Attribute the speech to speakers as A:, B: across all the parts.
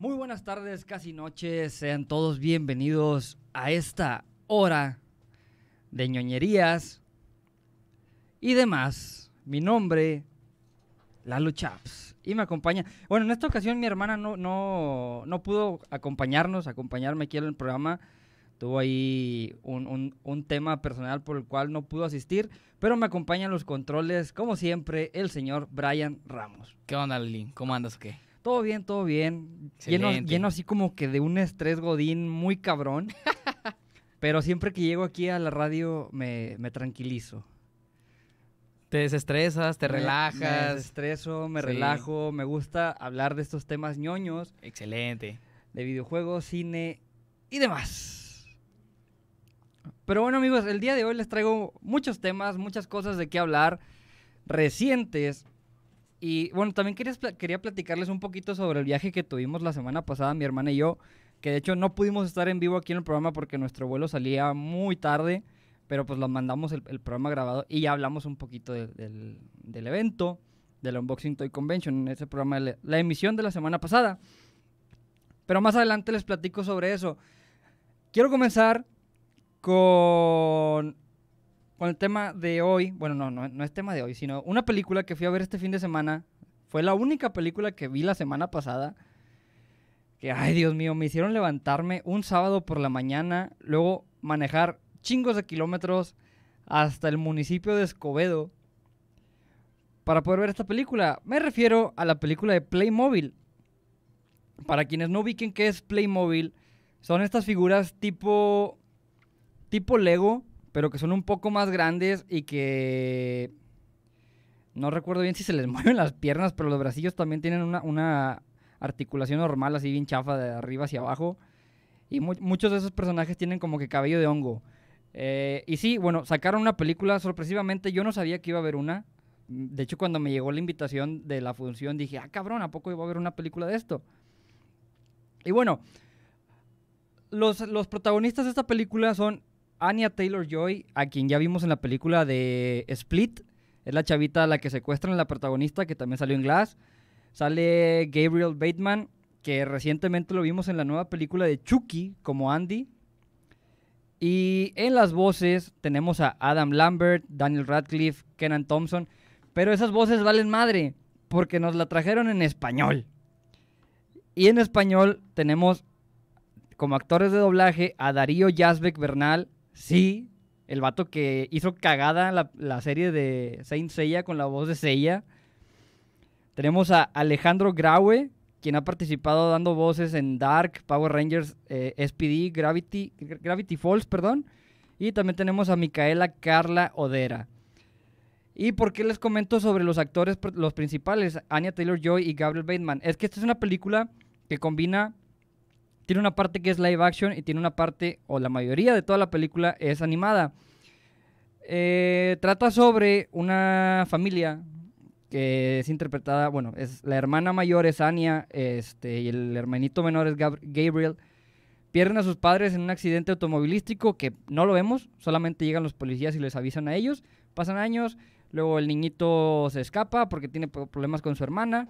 A: Muy buenas tardes, casi noches. Sean todos bienvenidos a esta hora de ñoñerías y demás. Mi nombre, Lalo Chaps. Y me acompaña. Bueno, en esta ocasión mi hermana no, no, no pudo acompañarnos, acompañarme aquí en el programa. Tuvo ahí un, tema personal por el cual no pudo asistir, pero me acompañan los controles, como siempre, el señor Brian Ramos. ¿Qué onda, Lin? ¿Cómo andas o qué? Todo bien, todo bien. Lleno, así como que de un estrés godín muy cabrón. pero siempre que llego aquí a la radio me, tranquilizo. Te desestresas, te relajas. Me desestreso, me relajo. Me gusta hablar de estos temas ñoños. Excelente. De videojuegos, cine y demás. Pero bueno, amigos, el día de hoy les traigo muchos temas, muchas cosas de qué hablar recientes y bueno, también quería platicarles un poquito sobre el viaje que tuvimos la semana pasada, mi hermana y yo, que de hecho no pudimos estar en vivo aquí en el programa porque nuestro vuelo salía muy tarde, pero pues lo mandamos el, programa grabado y ya hablamos un poquito del, del, evento, del Unboxing Toy Convention, en ese programa, la emisión de la semana pasada. Pero más adelante les platico sobre eso. Quiero comenzar con con el tema de hoy, bueno, no, no, es tema de hoy, sino una película que fui a ver este fin de semana. Fue la única película que vi la semana pasada. Que, ay, Dios mío, me hicieron levantarme un sábado por la mañana, luego manejar chingos de kilómetros hasta el municipio de Escobedo para poder ver esta película. Me refiero a la película de Playmobil. Para quienes no ubiquen qué es Playmobil, son estas figuras tipo tipo Lego, pero que son un poco más grandes y que no recuerdo bien si se les mueven las piernas, pero los bracillos también tienen una, articulación normal, así bien chafa, de arriba hacia abajo. Y muchos de esos personajes tienen como que cabello de hongo. Eh, y sí, bueno, sacaron una película, sorpresivamente yo no sabía que iba a haber una. De hecho, cuando me llegó la invitación de la función, dije, ah, cabrón, ¿a poco iba a haber una película de esto? Y bueno, los, los protagonistas de esta película son Anya Taylor Joy, a quien ya vimos en la película de Split. Es la chavita a la que secuestran, la protagonista, que también salió en Glass. Sale Gabriel Bateman, que recientemente lo vimos en la nueva película de Chucky, como Andy. Y en las voces tenemos a Adam Lambert, Daniel Radcliffe, Kenan Thompson. Pero esas voces valen madre, porque nos la trajeron en español. Y en español tenemos como actores de doblaje a Darío Yazbek Bernal, Sí, el vato que hizo cagada la, serie de Saint Seiya con la voz de Seiya. Tenemos a Alejandro Graue, quien ha participado dando voces en Dark, Power Rangers, eh, SPD, Gravity, Gravity Falls, perdón. Y también tenemos a Micaela Carla Odera. ¿Y por qué les comento sobre los actores, los principales, Anya Taylor-Joy y Gabriel Bateman? Es que esta es una película que combina tiene una parte que es live action y tiene una parte, o la mayoría de toda la película es animada. Eh, trata sobre una familia que es interpretada, bueno, es la hermana mayor es Anya, este, y el hermanito menor es Gabriel. Pierden a sus padres en un accidente automovilístico que no lo vemos, solamente llegan los policías y les avisan a ellos. Pasan años, luego el niñito se escapa porque tiene problemas con su hermana.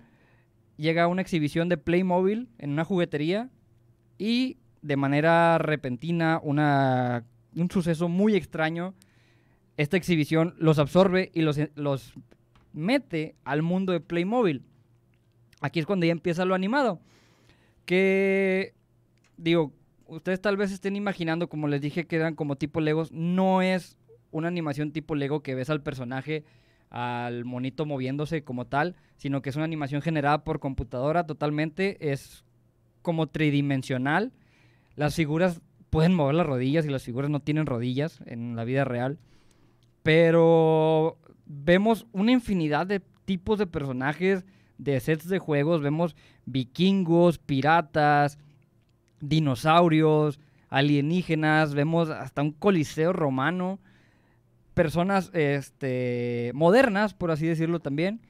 A: Llega a una exhibición de Playmobil en una juguetería y de manera repentina, una, un suceso muy extraño, esta exhibición los absorbe y los, los mete al mundo de Playmobil. Aquí es cuando ya empieza lo animado, que digo, ustedes tal vez estén imaginando, como les dije, que eran como tipo Legos, no es una animación tipo Lego que ves al personaje, al monito moviéndose como tal, sino que es una animación generada por computadora totalmente, es como tridimensional. Las figuras pueden mover las rodillas y las figuras no tienen rodillas en la vida real. Pero vemos una infinidad de tipos de personajes, de sets de juegos. Vemos vikingos, piratas, dinosaurios, alienígenas. Vemos hasta un coliseo romano. Personas este, modernas, por así decirlo también.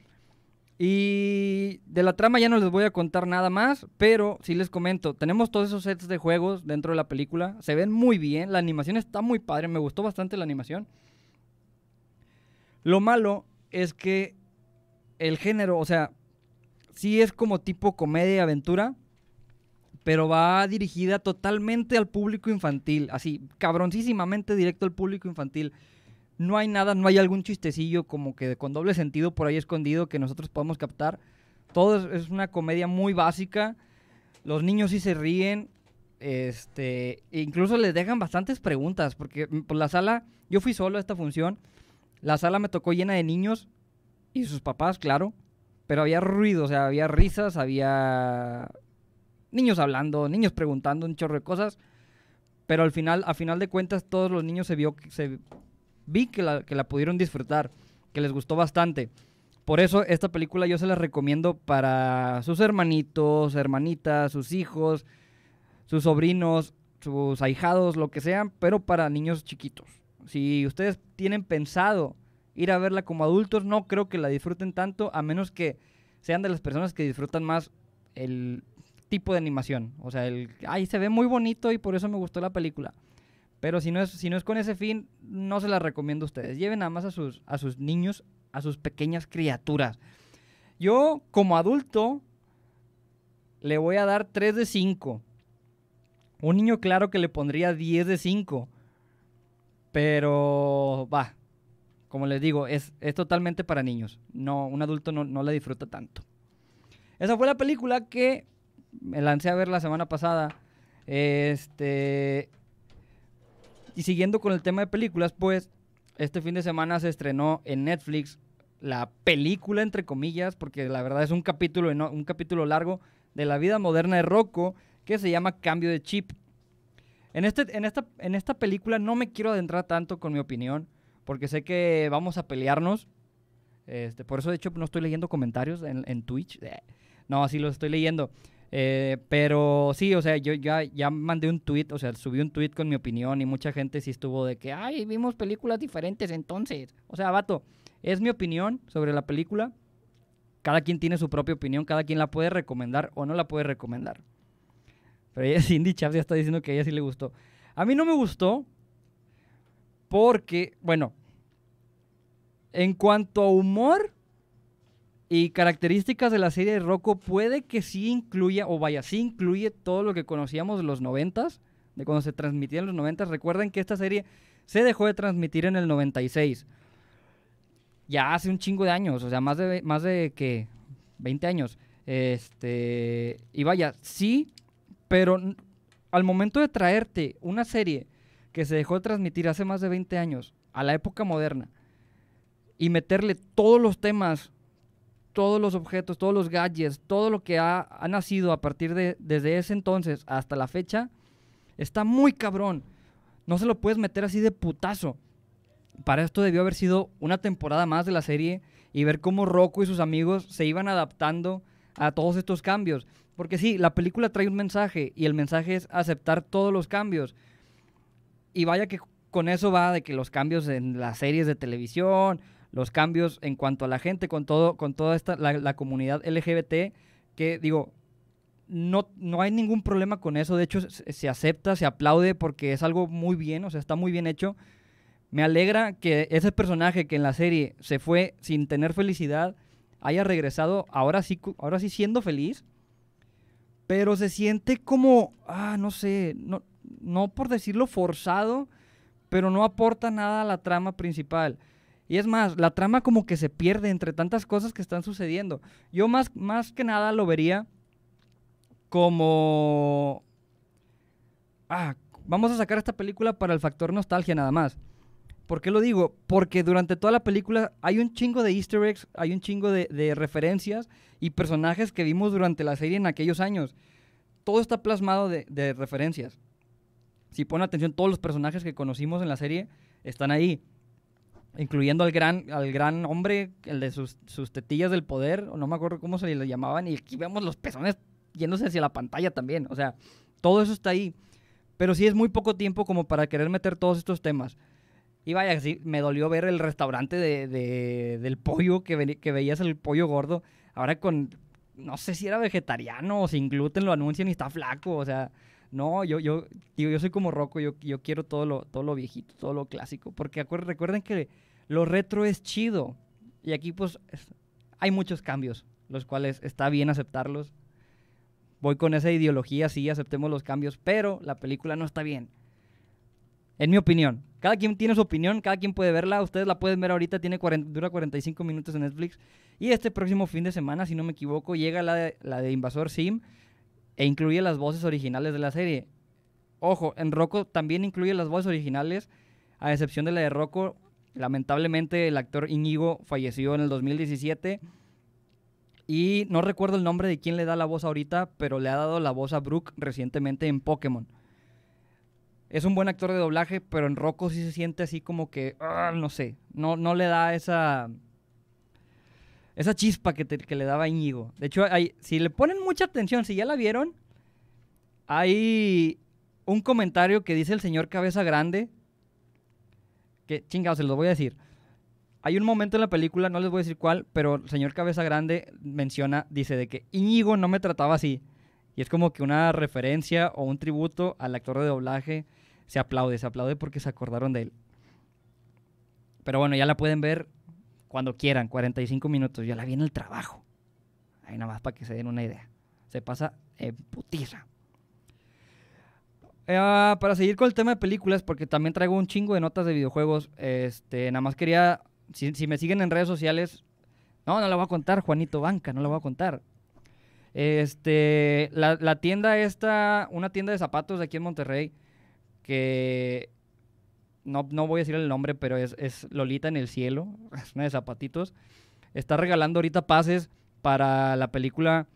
A: Y de la trama ya no les voy a contar nada más, pero sí les comento, tenemos todos esos sets de juegos dentro de la película, se ven muy bien, la animación está muy padre, me gustó bastante la animación. Lo malo es que el género, o sea, sí es como tipo comedia y aventura, pero va dirigida totalmente al público infantil, así, cabroncísimamente directo al público infantil no hay nada, no hay algún chistecillo como que con doble sentido por ahí escondido que nosotros podemos captar. Todo es, una comedia muy básica. Los niños sí se ríen. Este, e incluso les dejan bastantes preguntas porque mm, por pues, la sala, yo fui solo a esta función. La sala me tocó llena de niños y sus papás, claro, pero había ruido, o sea, había risas, había niños hablando, niños preguntando un chorro de cosas. Pero al final, a final de cuentas, todos los niños se vio se vi que la, que la pudieron disfrutar, que les gustó bastante. Por eso esta película yo se la recomiendo para sus hermanitos, hermanitas, sus hijos, sus sobrinos, sus ahijados, lo que sean, pero para niños chiquitos. Si ustedes tienen pensado ir a verla como adultos, no creo que la disfruten tanto, a menos que sean de las personas que disfrutan más el tipo de animación. O sea, el, se ve muy bonito y por eso me gustó la película. Pero si no es, si no es con ese fin, no se la recomiendo a ustedes. Lleven nada más a sus, a sus niños, a sus pequeñas criaturas. Yo, como adulto, le voy a dar 3 de 5. Un niño, claro que le pondría 10 de 5. Pero va. Como les digo, es, totalmente para niños. No, un adulto no, no la disfruta tanto. Esa fue la película que me lancé a ver la semana pasada. Este. Y siguiendo con el tema de películas, pues este fin de semana se estrenó en Netflix la película, entre comillas, porque la verdad es un capítulo, un capítulo largo de la vida moderna de Rocco que se llama Cambio de Chip. En, este, en, esta, en esta película no me quiero adentrar tanto con mi opinión, porque sé que vamos a pelearnos. Este, por eso, de hecho, no estoy leyendo comentarios en, en Twitch. Eh, no, así los estoy leyendo. Eh, pero sí, o sea, yo ya, ya mandé un tweet, o sea, subí un tweet con mi opinión y mucha gente sí estuvo de que, ay, vimos películas diferentes entonces. O sea, vato, es mi opinión sobre la película. Cada quien tiene su propia opinión, cada quien la puede recomendar o no la puede recomendar. Pero ella, Cindy Chaps ya está diciendo que a ella sí le gustó. A mí no me gustó porque, bueno, en cuanto a humor, y características de la serie de Rocco puede que sí incluya, o vaya, sí incluye todo lo que conocíamos de los noventas, de cuando se transmitía en los noventas. Recuerden que esta serie se dejó de transmitir en el 96. Ya hace un chingo de años, o sea, más de, más de que 20 años. Este, y vaya, sí, pero al momento de traerte una serie que se dejó de transmitir hace más de 20 años a la época moderna y meterle todos los temas todos los objetos, todos los gadgets, todo lo que ha, nacido a partir de desde ese entonces hasta la fecha, está muy cabrón. No se lo puedes meter así de putazo. Para esto debió haber sido una temporada más de la serie y ver cómo Rocco y sus amigos se iban adaptando a todos estos cambios. Porque sí, la película trae un mensaje y el mensaje es aceptar todos los cambios. Y vaya que con eso va de que los cambios en las series de televisión, los cambios en cuanto a la gente, con, todo, con toda la, comunidad LGBT, que digo, no, no, hay ningún problema con eso. De hecho, se, acepta, se aplaude porque es algo muy bien, o sea, está muy bien hecho. Me alegra que ese personaje que en la serie se fue sin tener felicidad haya regresado ahora sí, ahora sí siendo feliz. Pero se siente como, ah, no sé, no, no por decirlo forzado, pero no aporta nada a la trama principal. Y es más, la trama como que se pierde entre tantas cosas que están sucediendo. Yo más, más que nada lo vería como... Ah, vamos a sacar esta película para el factor nostalgia nada más. ¿Por qué lo digo? Porque durante toda la película hay un chingo de easter eggs, hay un chingo de, referencias y personajes que vimos durante la serie en aquellos años. Todo está plasmado de, de referencias. Si ponen atención, todos los personajes que conocimos en la serie están ahí incluyendo al gran, al gran hombre, el de sus, sus tetillas del poder, o no me acuerdo cómo se le llamaban, y aquí vemos los pezones yéndose hacia la pantalla también, o sea, todo eso está ahí, pero sí es muy poco tiempo como para querer meter todos estos temas. Y vaya, sí, me dolió ver el restaurante del pollo, que, que veías el pollo gordo, ahora con, no sé si era vegetariano o sin gluten, lo anuncian y está flaco, o sea, no, yo, yo, soy como Rocco, yo, quiero todo lo, todo lo viejito, todo lo clásico. Porque recuerden que lo retro es chido. Y aquí, pues, hay muchos cambios, los cuales está bien aceptarlos. Voy con esa ideología, sí, aceptemos los cambios, pero la película no está bien. En mi opinión. Cada quien tiene su opinión, cada quien puede verla. Ustedes la pueden ver ahorita, tiene 40, dura 45 minutos en Netflix. Y este próximo fin de semana, si no me equivoco, llega la la de Invasor Sim e incluye las voces originales de la serie. Ojo, en Rocco también incluye las voces originales, a excepción de la de Rocco. Lamentablemente el actor Íñigo falleció en el 2017 y no recuerdo el nombre de quién le da la voz ahorita, pero le ha dado la voz a Brooke recientemente en Pokémon. Es un buen actor de doblaje, pero en Rocco sí se siente así como que, ah, no sé, no le da esa, esa chispa que, le daba Íñigo. De hecho, si le ponen mucha atención, si ya la vieron, hay un comentario que dice el señor Cabeza Grande, que chingados, se los voy a decir. Hay un momento en la película, no les voy a decir cuál, pero el señor Cabeza Grande menciona, dice de que Íñigo no me trataba así. Y es como que una referencia o un tributo al actor de doblaje. Se aplaude, se aplaude porque se acordaron de él. Pero bueno, ya la pueden ver cuando quieran, 45 minutos. ya la vi en el trabajo. Ahí nada más para que se den una idea. Se pasa en putiza. Ah, para seguir con el tema de películas, porque también traigo un chingo de notas de videojuegos. Este, nada más quería, si, me siguen en redes sociales, no, no la voy a contar, Juanito Banca, no la voy a contar. Este, la, la tienda esta, una tienda de zapatos de aquí en Monterrey, que no, voy a decir el nombre, pero es, es Lolita en el cielo, es una de zapatitos. Está regalando ahorita pases para la película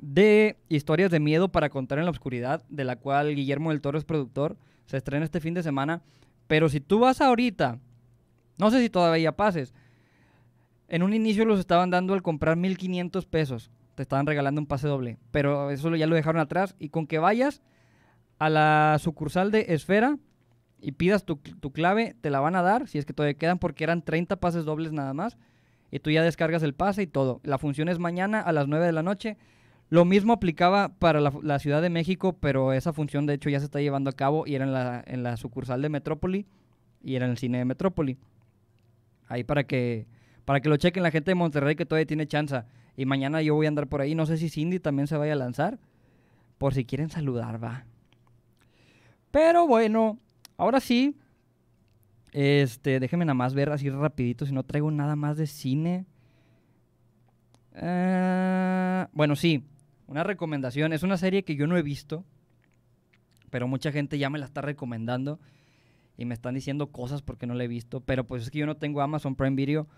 A: de historias de miedo para contar en la oscuridad, de la cual Guillermo del Toro es productor. Se estrena este fin de semana. Pero si tú vas ahorita, no sé si todavía pases. En un inicio los estaban dando al comprar 1500 pesos. Te estaban regalando un pase doble. Pero eso ya lo dejaron atrás. Y con que vayas a la sucursal de Esfera, y pidas tu, clave, te la van a dar, si es que todavía quedan, porque eran 30 pases dobles nada más. Y tú ya descargas el pase y todo. La función es mañana a las 9 de la noche. Lo mismo aplicaba para la, Ciudad de México, pero esa función de hecho ya se está llevando a cabo y era en la, sucursal de Metrópoli y era en el cine de Metrópoli. Ahí para que, para que lo chequen la gente de Monterrey que todavía tiene chance. Y mañana yo voy a andar por ahí. No sé si Cindy también se vaya a lanzar. Por si quieren saludar, va. Pero bueno, Ahora sí, este, déjenme nada más ver así rapidito si no traigo nada más de cine. Eh, bueno, sí, una recomendación. Es una serie que yo no he visto, pero mucha gente ya me la está recomendando y me están diciendo cosas porque no la he visto. Pero pues es que yo no tengo Amazon Prime Video.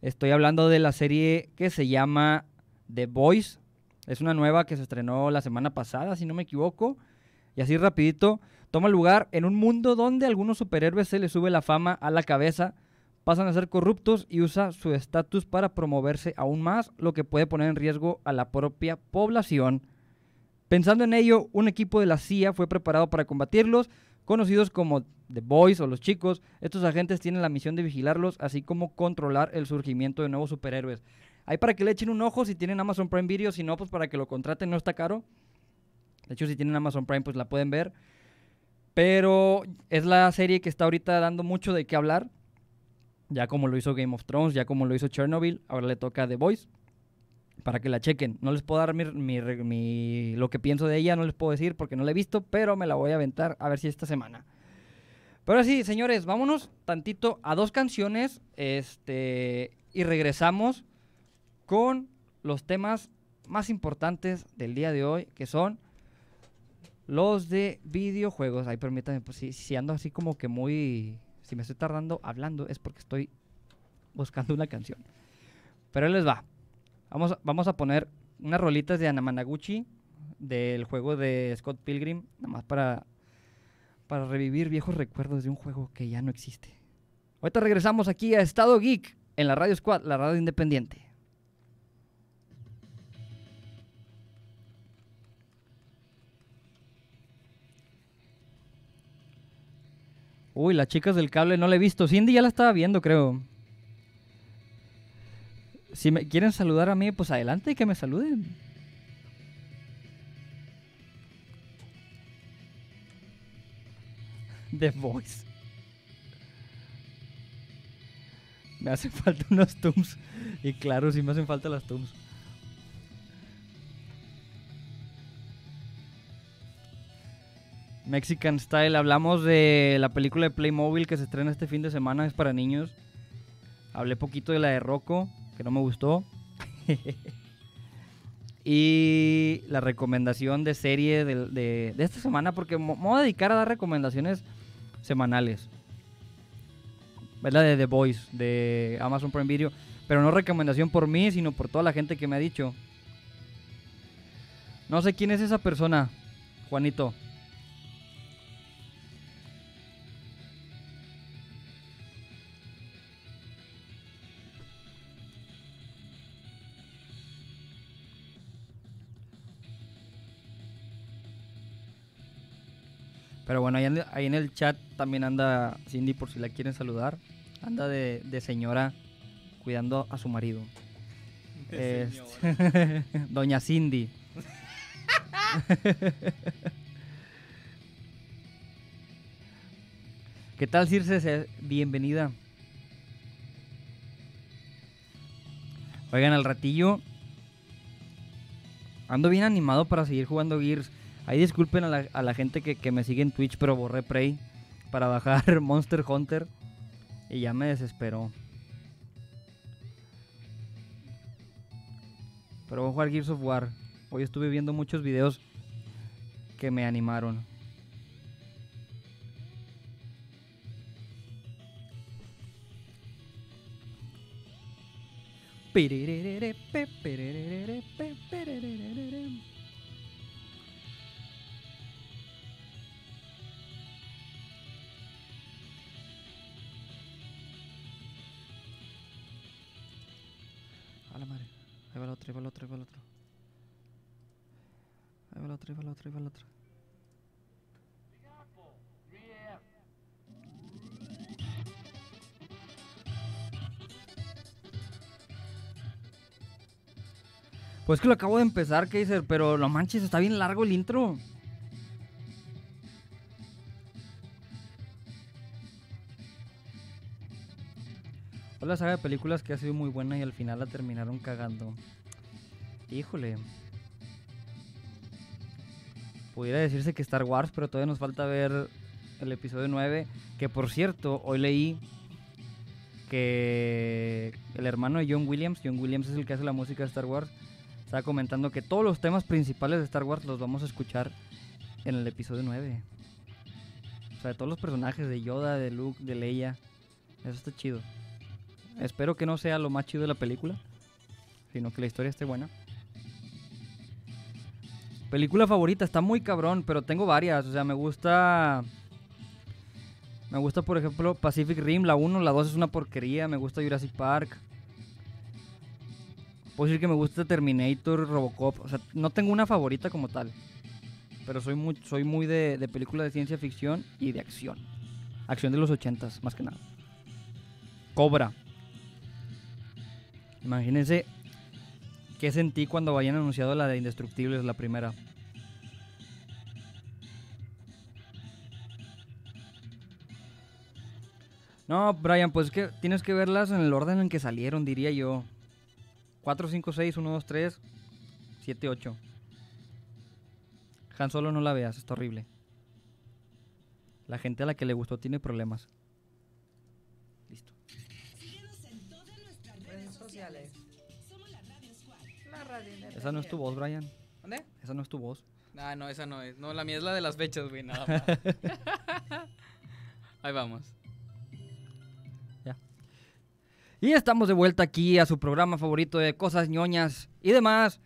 A: Estoy hablando de la serie que se llama The Voice. Es una nueva que se estrenó la semana pasada, si no me equivoco. Y así rapidito toma lugar en un mundo donde algunos superhéroes se les sube la fama a la cabeza, pasan a ser corruptos y usa su estatus para promoverse aún más, lo que puede poner en riesgo a la propia población. Pensando en ello, un equipo de la CIA fue preparado para combatirlos, conocidos como The Boys o los chicos. Estos agentes tienen la misión de vigilarlos, así como controlar el surgimiento de nuevos superhéroes. Ahí para que le echen un ojo si tienen Amazon Prime Video, si no, pues para que lo contraten, no está caro. De hecho, si tienen Amazon Prime, pues la pueden ver. Pero es la serie que está ahorita dando mucho de qué hablar. Ya como lo hizo Game of Thrones, ya como lo hizo Chernobyl, ahora le toca The Voice. Para que la chequen. No les puedo dar lo que pienso de ella, no les puedo decir porque no la he visto, pero me la voy a aventar a ver si esta semana. Pero sí, señores, vámonos tantito a dos canciones este, y regresamos con los temas más importantes del día de hoy, que son los de videojuegos. Ahí permítanme, pues, si, ando así como que muy. Si me estoy tardando hablando es porque estoy buscando una canción. Pero les va. Vamos, vamos a poner unas rolitas de Anamanaguchi del juego de Scott Pilgrim, nada más para, para revivir viejos recuerdos de un juego que ya no existe. Ahorita regresamos aquí a Estado Geek en la Radio Squad, la radio independiente. Uy, las chicas del cable no la he visto. Cindy ya la estaba viendo, creo. Si me quieren saludar a mí, pues adelante y que me saluden. The Voice. Me hacen falta unos tums. Y claro, sí me hacen falta las tums. Mexican Style. Hablamos de la película de Playmobil que se estrena este fin de semana, es para niños. Hablé poquito de la de Rocco, que no me gustó. y la recomendación de serie de, esta semana, porque me voy a dedicar a dar recomendaciones semanales. Es la de The Voice, de Amazon Prime Video. Pero no recomendación por mí, sino por toda la gente que me ha dicho. No sé quién es esa persona, Juanito. Pero bueno, ahí, en el chat también anda Cindy por si la quieren saludar. Anda de, señora cuidando a su marido. Doña Cindy. ¿Qué tal, Circe? Bienvenida. Oigan, al ratillo. Ando bien animado para seguir jugando Gears. Ahí disculpen a la, gente que, me sigue en Twitch, pero borré Prey para bajar Monster Hunter. Y ya me desesperó. Pero voy a jugar Gears of War. Hoy estuve viendo muchos videos que me animaron. ahí el otro, ahí el otro. Ahí va el otro, ahí otro, Pues que lo acabo de empezar, Kaiser, pero no manches, está bien largo el intro. Hola la saga de películas que ha sido muy buena y al final la terminaron cagando. Híjole. Pudiera decirse que Star Wars, pero todavía nos falta ver el episodio 9. Que por cierto, hoy leí que el hermano de John Williams, John Williams es el que hace la música de Star Wars, estaba comentando que todos los temas principales de Star Wars los vamos a escuchar en el episodio 9. O sea, de todos los personajes de Yoda, de Luke, de Leia. Eso está chido. Espero que no sea lo más chido de la película, sino que la historia esté buena. Película favorita, está muy cabrón, pero tengo varias. O sea, me gusta. Me gusta, por ejemplo, Pacific Rim, la 1, la 2 es una porquería. Me gusta Jurassic Park. Puedo decir que me gusta Terminator, Robocop. O sea, no tengo una favorita como tal. Pero soy muy, soy muy de, película películas de ciencia ficción y de acción. Acción de los ochentas, más que nada. Cobra. Imagínense qué sentí cuando vayan anunciado la de Indestructibles, la primera. No, Brian, pues es que tienes que verlas en el orden en que salieron, diría yo. 4, 5, 6, 1, 2, 3, 7, 8. Han Solo no la veas, está horrible. La gente a la que le gustó tiene problemas. Listo. Esa no es tu voz, Brian. ¿Dónde? Esa no es tu voz. Ah, no, esa no es. No, la mía es la de las fechas, güey, nada más. Ahí vamos. Y estamos de vuelta aquí a su programa favorito de cosas ñoñas y demás.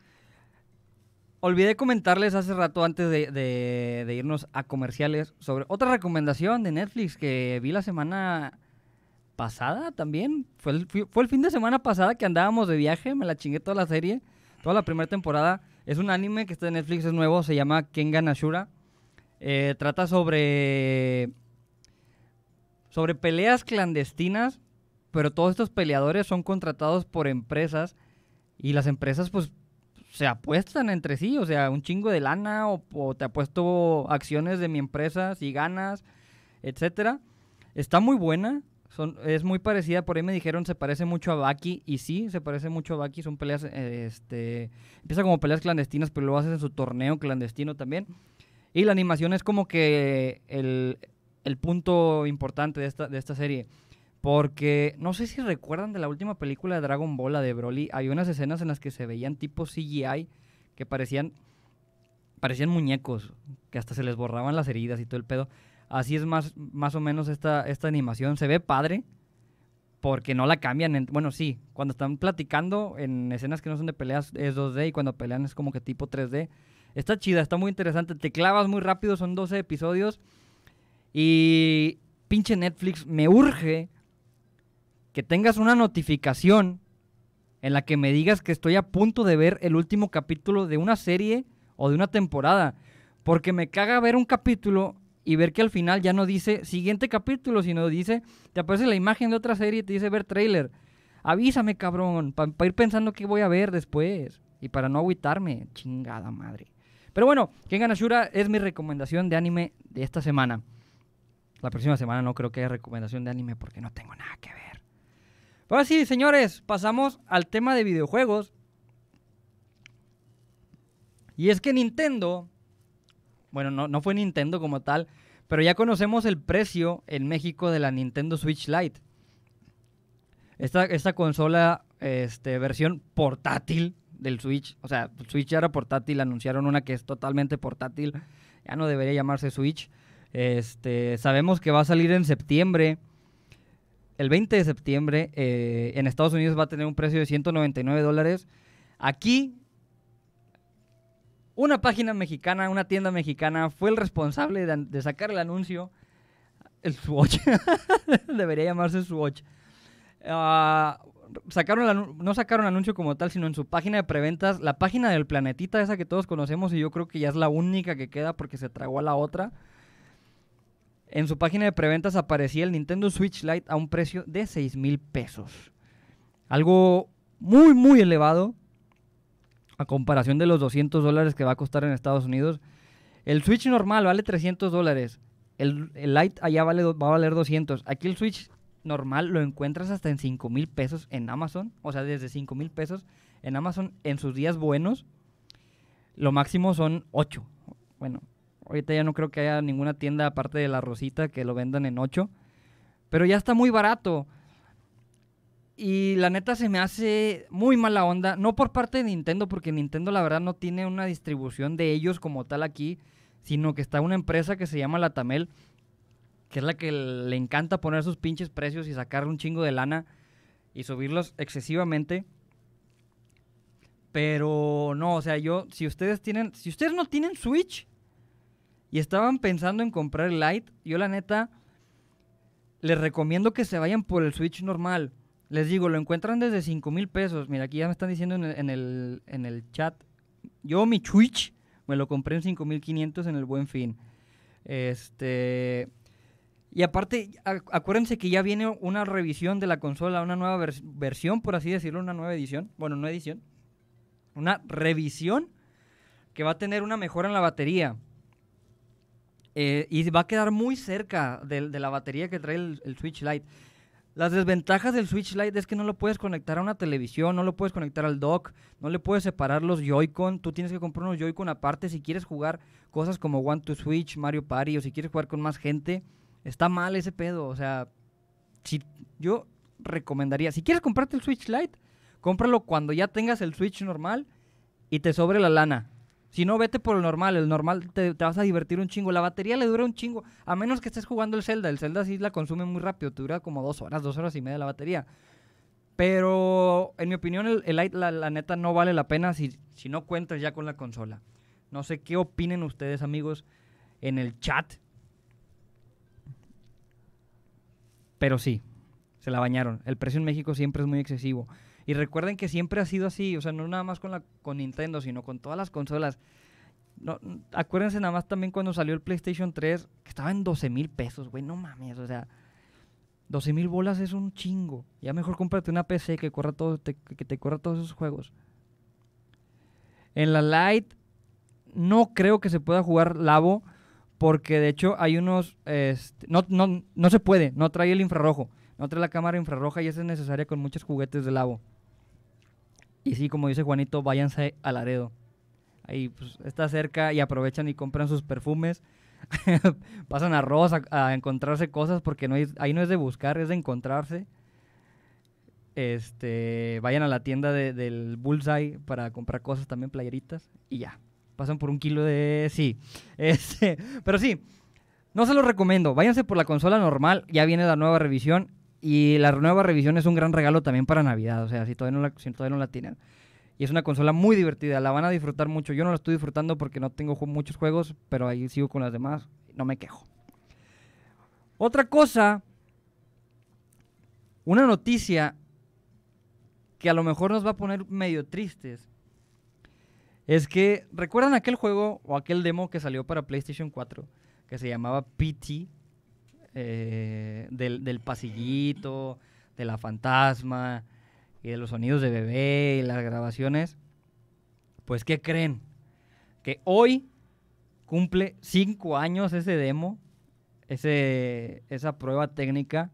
A: Olvidé comentarles hace rato antes de, irnos a comerciales sobre otra recomendación de Netflix que vi la semana pasada también. Fue el, fin de semana pasada que andábamos de viaje, me la chingué toda la serie, toda la primera temporada. Es un anime que está en Netflix, es nuevo, se llama Kengan Ashura. Eh, trata sobre sobre peleas clandestinas pero todos estos peleadores son contratados por empresas y las empresas pues se apuestan entre sí, o sea, un chingo de lana o, te apuesto acciones de mi empresa si ganas, etcétera. Está muy buena, son, es muy parecida, por ahí me dijeron se parece mucho a Baki y sí, se parece mucho a Baki, son peleas, este, empieza como peleas clandestinas, pero lo haces en su torneo clandestino también. Y la animación es como que el, el punto importante de esta, de esta serie. Porque no sé si recuerdan de la última película de Dragon Ball, de Broly, hay unas escenas en las que se veían tipo CGI que parecían parecían muñecos, que hasta se les borraban las heridas y todo el pedo. Así es más, más o menos esta, esta animación. Se ve padre, porque no la cambian. bueno, sí, cuando están platicando en escenas que no son de peleas es 2D y cuando pelean es como que tipo 3D. Está chida, está muy interesante. Te clavas muy rápido, son 12 episodios. Y pinche Netflix, me urge que tengas una notificación en la que me digas que estoy a punto de ver el último capítulo de una serie o de una temporada. Porque me caga ver un capítulo y ver que al final ya no dice siguiente capítulo, sino dice, te aparece la imagen de otra serie y te dice ver trailer. Avísame, cabrón, para ir pensando qué voy a ver después. Y para no agüitarme, chingada madre. Pero bueno, Kengan Ashura es mi recomendación de anime de esta semana. La próxima semana no creo que haya recomendación de anime porque no tengo nada que ver. Ahora sí, señores, pasamos al tema de videojuegos. Y es que Nintendo, bueno, no, fue Nintendo como tal, pero ya conocemos el precio en México de la Nintendo Switch Lite. Esta, esta consola, este, versión portátil del Switch, o sea, Switch ya era portátil, anunciaron una que es totalmente portátil, ya no debería llamarse Switch. Este, sabemos que va a salir en septiembre el 20 de septiembre eh, en Estados Unidos va a tener un precio de 199 dólares. Aquí, una página mexicana, una tienda mexicana, fue el responsable de, sacar el anuncio. El Swatch. Debería llamarse Swatch. Ah, sacaron no sacaron anuncio como tal, sino en su página de preventas, la página del planetita esa que todos conocemos y yo creo que ya es la única que queda porque se tragó a la otra. En su página de preventas aparecía el Nintendo Switch Lite a un precio de 6 mil pesos. Algo muy, muy elevado a comparación de los 200 dólares que va a costar en Estados Unidos. El Switch normal vale 300 dólares. El, Lite allá vale, va a valer 200. Aquí el Switch normal lo encuentras hasta en 5 mil pesos en Amazon. O sea, desde 5 mil pesos en Amazon en sus días buenos. Lo máximo son 8. Bueno, Ahorita ya no creo que haya ninguna tienda aparte de la Rosita que lo vendan en 8. Pero ya está muy barato. Y la neta se me hace muy mala onda. No por parte de Nintendo, porque Nintendo la verdad no tiene una distribución de ellos como tal aquí. Sino que está una empresa que se llama Latamel. Que es la que le encanta poner sus pinches precios y sacar un chingo de lana. Y subirlos excesivamente. Pero no, o sea, yo, si ustedes tienen, si ustedes no tienen Switch, y estaban pensando en comprar el Lite, yo la neta les recomiendo que se vayan por el Switch normal. Les digo, lo encuentran desde 5 mil pesos. Mira, aquí ya me están diciendo en el, chat. Yo mi Switch me lo compré en 5500 en el buen fin. Este. Y aparte, acuérdense que ya viene una revisión de la consola, una nueva versión, por así decirlo, una nueva edición. Bueno, no edición. Una revisión que va a tener una mejora en la batería. Eh, y va a quedar muy cerca de, la batería que trae el, Switch Lite. Las desventajas del Switch Lite es que no lo puedes conectar a una televisión, no lo puedes conectar al dock, no le puedes separar los Joy-Con. Tú tienes que comprar unos Joy-Con aparte si quieres jugar cosas como One to Switch, Mario Party o si quieres jugar con más gente. Está mal ese pedo. O sea, si, yo recomendaría, si quieres comprarte el Switch Lite, cómpralo cuando ya tengas el Switch normal y te sobre la lana. Si no, vete por el normal. El normal te, vas a divertir un chingo. La batería le dura un chingo. A menos que estés jugando el Zelda. El Zelda sí la consume muy rápido. Te dura como dos horas, dos horas y media la batería. Pero, en mi opinión, el, Light, la, neta no vale la pena si, si no cuentas ya con la consola. No sé qué opinen ustedes, amigos, en el chat. Pero sí, se la bañaron. El precio en México siempre es muy excesivo. Y recuerden que siempre ha sido así, o sea, no nada más con, la, con Nintendo, sino con todas las consolas. acuérdense nada más también cuando salió el PlayStation 3, que estaba en 12 mil pesos, güey, no mames, o sea, 12 mil bolas es un chingo. Ya mejor cómprate una PC que, corra todo, te, que te corra todos esos juegos. En la Lite no creo que se pueda jugar Labo, porque de hecho hay unos... Este, no, no, no se puede, no trae el infrarrojo, no trae la cámara infrarroja y esa es necesaria con muchos juguetes de Labo. Y sí, como dice Juanito, váyanse a Laredo. Ahí pues, está cerca y aprovechan y compran sus perfumes. Pasan a a, encontrarse cosas porque no ahí no es de buscar, es de encontrarse. Este, vayan a la tienda del Bullseye para comprar cosas también, playeritas. Y ya, pasan por un kilo de... Sí. Este, pero sí, no se los recomiendo. Váyanse por la consola normal. Ya viene la nueva revisión. Y la nueva revisión es un gran regalo también para Navidad, o sea, si todavía no la, todavía no la tienen. Y es una consola muy divertida, la van a disfrutar mucho. Yo no la estoy disfrutando porque no tengo muchos juegos, pero ahí sigo con las demás, no me quejo. Otra cosa, una noticia que a lo mejor nos va a poner medio tristes, es que, ¿recuerdan aquel juego o aquel demo que salió para PlayStation 4 que se llamaba PT? Eh, del, pasillito, de la fantasma y de los sonidos de bebé y las grabaciones, pues ¿qué creen? Que hoy cumple cinco años ese demo, esa prueba técnica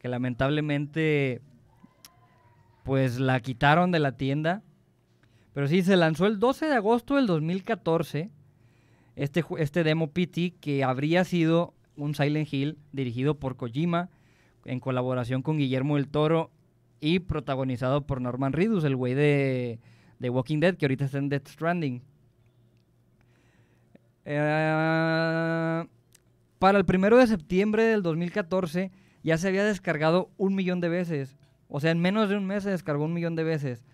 A: que lamentablemente pues la quitaron de la tienda. Pero sí, se lanzó el 12 de agosto del 2014 este, este demo PT que habría sido un Silent Hill dirigido por Kojima en colaboración con Guillermo del Toro y protagonizado por Norman Reedus, el güey de, Walking Dead, que ahorita está en Death Stranding. Eh, para el primero de septiembre del 2014 ya se había descargado un millón de veces. O sea, en menos de un mes se descargó un millón de veces.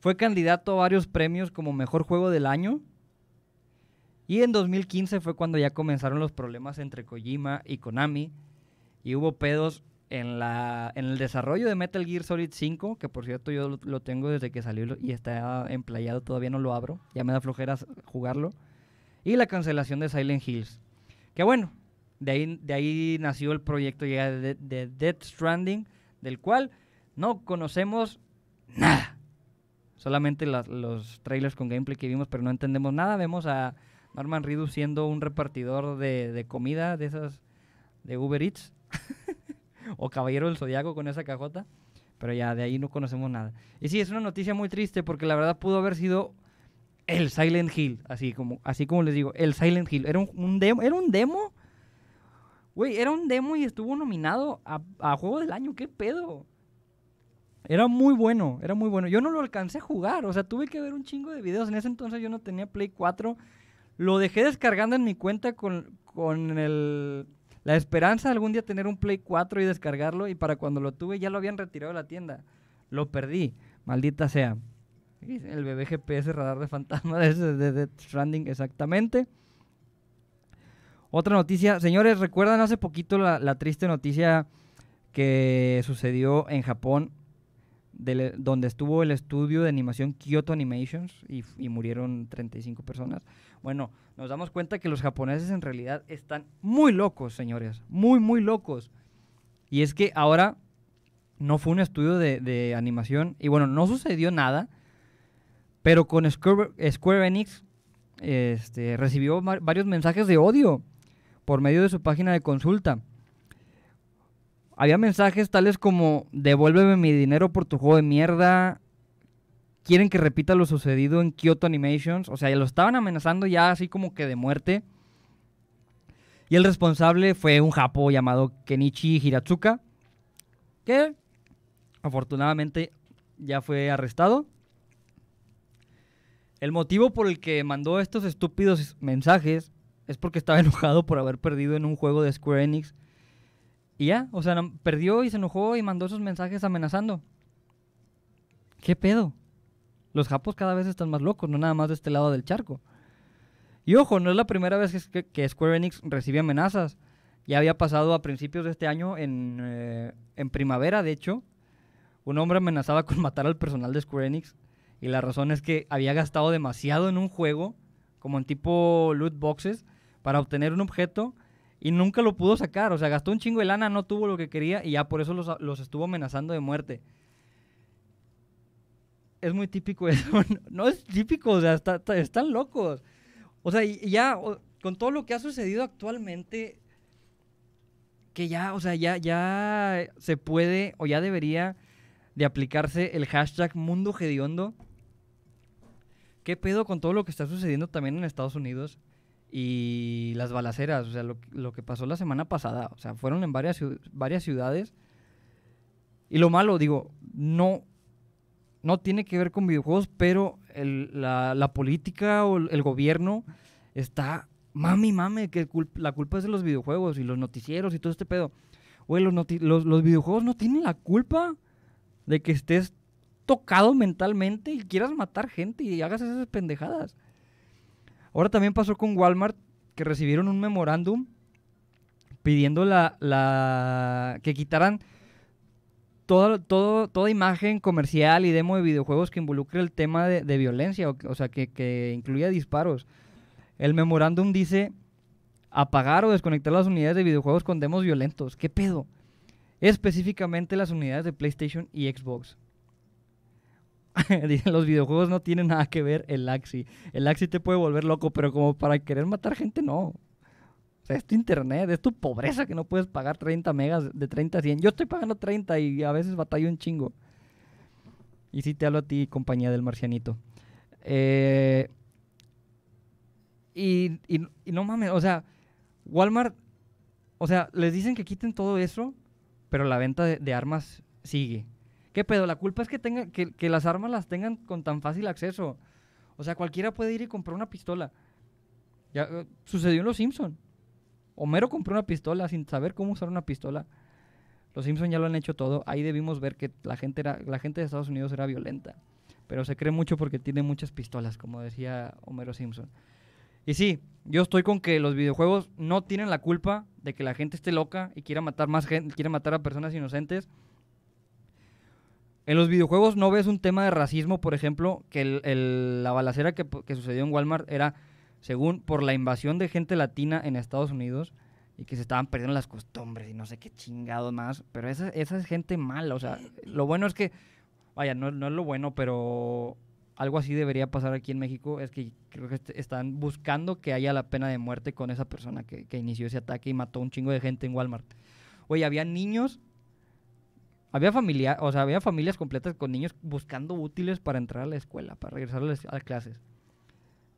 A: Fue candidato a varios premios como Mejor Juego del Año, y en 2015 fue cuando ya comenzaron los problemas entre Kojima y Konami. Y hubo pedos en, la, en el desarrollo de Metal Gear Solid 5, que por cierto yo lo, tengo desde que salió y está emplayado, todavía no lo abro. Ya me da flojeras jugarlo. Y la cancelación de Silent Hills. Que bueno, de ahí, de ahí nació el proyecto de, Death Stranding, del cual no conocemos nada. Solamente los trailers con gameplay que vimos, pero no entendemos nada. Vemos a Marman Ridu siendo un repartidor de, comida de esas de Uber Eats o Caballero del Zodiaco con esa cajota, pero ya de ahí no conocemos nada. Y sí, es una noticia muy triste porque la verdad pudo haber sido el Silent Hill, así como, así como les digo, el Silent Hill. Era un, demo, era un demo. Güey, era un demo y estuvo nominado a, a, Juego del Año, qué pedo. Era muy bueno, era muy bueno. Yo no lo alcancé a jugar, o sea, tuve que ver un chingo de videos. En ese entonces yo no tenía Play 4, lo dejé descargando en mi cuenta con, el, la esperanza de algún día tener un Play 4 y descargarlo. Y para cuando lo tuve ya lo habían retirado de la tienda. Lo perdí, maldita sea. El bebé GPS radar de fantasma de, de Death Stranding, exactamente. Otra noticia, señores, recuerdan hace poquito la, la, triste noticia que sucedió en Japón eh, donde estuvo el estudio de animación Kyoto Animations y, murieron 35 personas. Bueno, nos damos cuenta que los japoneses en realidad están muy locos, señores, muy, muy locos. Y es que ahora no fue un estudio de, animación y bueno, no sucedió nada, pero con Square, Enix este, recibió varios mensajes de odio por medio de su página de consulta. Había mensajes tales como, devuélveme mi dinero por tu juego de mierda, quieren que repita lo sucedido en Kyoto Animations. O sea, lo estaban amenazando ya así como que de muerte. Y el responsable fue un japo llamado Kenichi Hiratsuka, que afortunadamente ya fue arrestado. El motivo por el que mandó estos estúpidos mensajes es porque estaba enojado por haber perdido en un juego de Square Enix y ya, o sea, perdió y se enojó y mandó esos mensajes amenazando. ¿Qué pedo? Los japos cada vez están más locos, no nada más de este lado del charco. Y ojo, no es la primera vez que, Square Enix recibe amenazas. Ya había pasado a principios de este año, en, eh, en primavera, de hecho, un hombre amenazaba con matar al personal de Square Enix. Y la razón es que había gastado demasiado en un juego, como en tipo loot boxes, para obtener un objeto y nunca lo pudo sacar. O sea, gastó un chingo de lana, no tuvo lo que quería y ya por eso los, estuvo amenazando de muerte. Es muy típico eso. No es típico, o sea, están locos. O sea, ya con todo lo que ha sucedido actualmente, que ya, o sea, ya, ya se puede o ya debería de aplicarse el hashtag mundo gediondo. ¿Qué pedo con todo lo que está sucediendo también en Estados Unidos? y las balaceras, o sea, lo, que pasó la semana pasada, o sea, fueron en varias, varias ciudades. Y lo malo, digo, no, no tiene que ver con videojuegos, pero la, política o el gobierno está, mami, mami, que la culpa es de los videojuegos y los noticieros y todo este pedo. Oye, los, los videojuegos no tienen la culpa de que estés tocado mentalmente y quieras matar gente y hagas esas pendejadas. Ahora también pasó con Walmart, que recibieron un memorándum pidiendo la, que quitaran toda imagen comercial y demo de videojuegos que involucre el tema de, violencia, o, sea, que, que, incluya disparos. El memorándum dice apagar o desconectar las unidades de videojuegos con demos violentos. ¿Qué pedo? Específicamente las unidades de PlayStation y Xbox. Dicen, los videojuegos no tienen nada que ver el Axi. El Axi te puede volver loco, pero como para querer matar gente, no. O sea, es tu internet, es tu pobreza que no puedes pagar 30 megas de 30 a 100. Yo estoy pagando 30 y a veces batallo un chingo. Y sí te hablo a ti, compañía del marcianito. Eh, y, no mames, o sea, Walmart, o sea, les dicen que quiten todo eso, pero la venta de armas sigue. ¿Qué La culpa es que, que, las armas las tengan con tan fácil acceso. O sea, cualquiera puede ir y comprar una pistola. Ya, eh, sucedió en Los Simpson. Homero compró una pistola sin saber cómo usar una pistola. Los Simpson ya lo han hecho todo. Ahí debimos ver que la gente, era, la gente de Estados Unidos era violenta. Pero se cree mucho porque tiene muchas pistolas, como decía Homero Simpson. Y sí, yo estoy con que los videojuegos no tienen la culpa de que la gente esté loca y quiera matar, más gente, quiera matar a personas inocentes. En los videojuegos no ves un tema de racismo, por ejemplo, que la balacera que, sucedió en Walmart era, según, por la invasión de gente latina en Estados Unidos y que se estaban perdiendo las costumbres y no sé qué chingado más. Pero esa, esa es gente mala, o sea, lo bueno es que, vaya, no, no es lo bueno, pero algo así debería pasar aquí en México. Es que creo que este, están buscando que haya la pena de muerte con esa persona que, que inició ese ataque y mató un chingo de gente en Walmart. Oye, había niños había, familia, o había familias completas con niños buscando útiles para entrar a la escuela, para regresar a las, clases.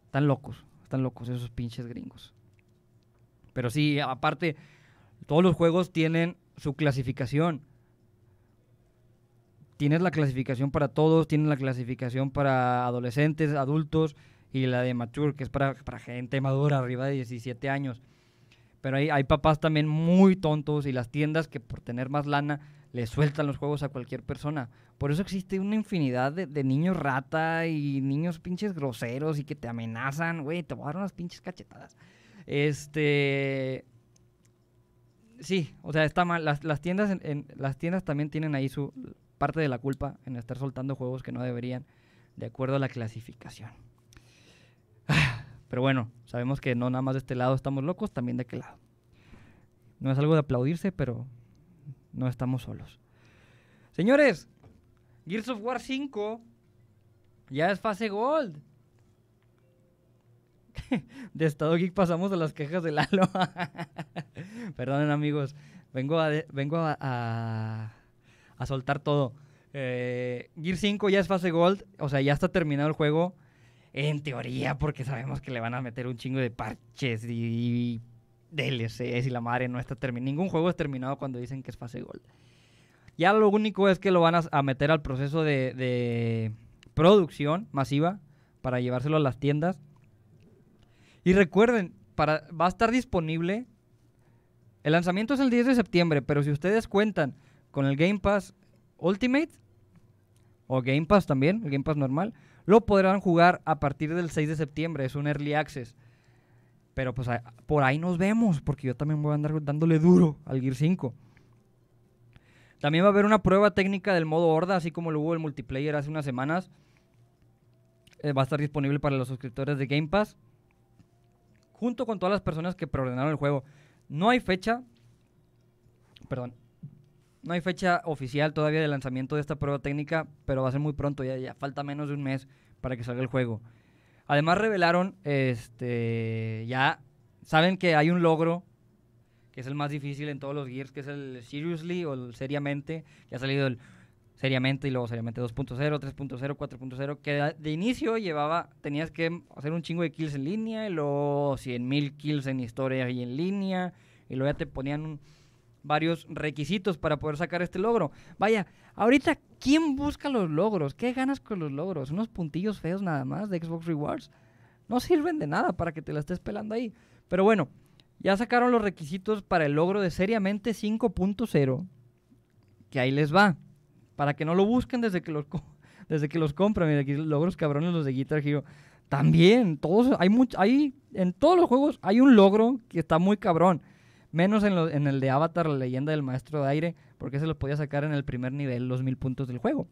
A: Están locos, están locos esos pinches gringos. Pero sí, aparte, todos los juegos tienen su clasificación. Tienes la clasificación para todos, tienes la clasificación para adolescentes, adultos y la de mature, que es para, gente madura, arriba de 17 años. Pero hay, hay papás también muy tontos y las tiendas que por tener más lana le sueltan los juegos a cualquier persona. Por eso existe una infinidad de, niños rata y niños pinches groseros y que te amenazan, güey, te voy a dar unas pinches cachetadas. Este. Sí, o sea, está mal. Las, tiendas, las tiendas también tienen ahí su parte de la culpa en estar soltando juegos que no deberían, de acuerdo a la clasificación. Pero bueno, sabemos que no nada más de este lado estamos locos, también de aquel lado. No es algo de aplaudirse, pero no estamos solos. Señores, Gears of War 5 ya es fase Gold. de Estado Geek pasamos a las quejas de Lalo. Perdonen amigos, vengo a, vengo a, soltar todo. Eh, Gear 5 ya es fase Gold, o sea, ya está terminado el juego. En teoría, porque sabemos que le van a meter un chingo de parches y DLC, y la madre no está terminada. Ningún juego es terminado cuando dicen que es fase Gold. Ya lo único es que lo van a, meter al proceso de, producción masiva para llevárselo a las tiendas. Y recuerden, para, va a estar disponible. El lanzamiento es el 10 de septiembre, pero si ustedes cuentan con el Game Pass Ultimate o Game Pass también, el Game Pass normal, lo podrán jugar a partir del 6 de septiembre. Es un early access. Pero pues por ahí nos vemos, porque yo también voy a andar dándole duro al Gear 5. También va a haber una prueba técnica del modo horda, así como lo hubo el multiplayer hace unas semanas. Eh, va a estar disponible para los suscriptores de Game Pass, junto con todas las personas que preordenaron el juego. No hay fecha, perdón, no hay fecha oficial todavía de lanzamiento de esta prueba técnica, pero va a ser muy pronto, ya falta menos de un mes para que salga el juego. Además revelaron, este, ya saben que hay un logro que es el más difícil en todos los Gears, que es el Seriously o Seriamente, que ha salido el Seriamente y luego Seriamente 2.0, 3.0, 4.0, que de, inicio llevaba, tenías que hacer un chingo de kills en línea, y luego 100.000 kills en historia y en línea, y luego ya te ponían varios requisitos para poder sacar este logro. Vaya, ahorita ¿Quién busca los logros? ¿Qué ganas con los logros? Unos puntillos feos nada más de Xbox Rewards. No sirven de nada para que te la estés pelando ahí. Pero bueno, ya sacaron los requisitos para el logro de Seriamente 5.0. Que ahí les va. Para que no lo busquen desde que los, desde que los compran. Mira, aquí logros cabrones los de Guitar Hero. También, todos, hay en todos los juegos hay un logro que está muy cabrón. Menos en, en el de Avatar, la leyenda del maestro de aire porque se los podía sacar en el primer nivel, los mil puntos del juego.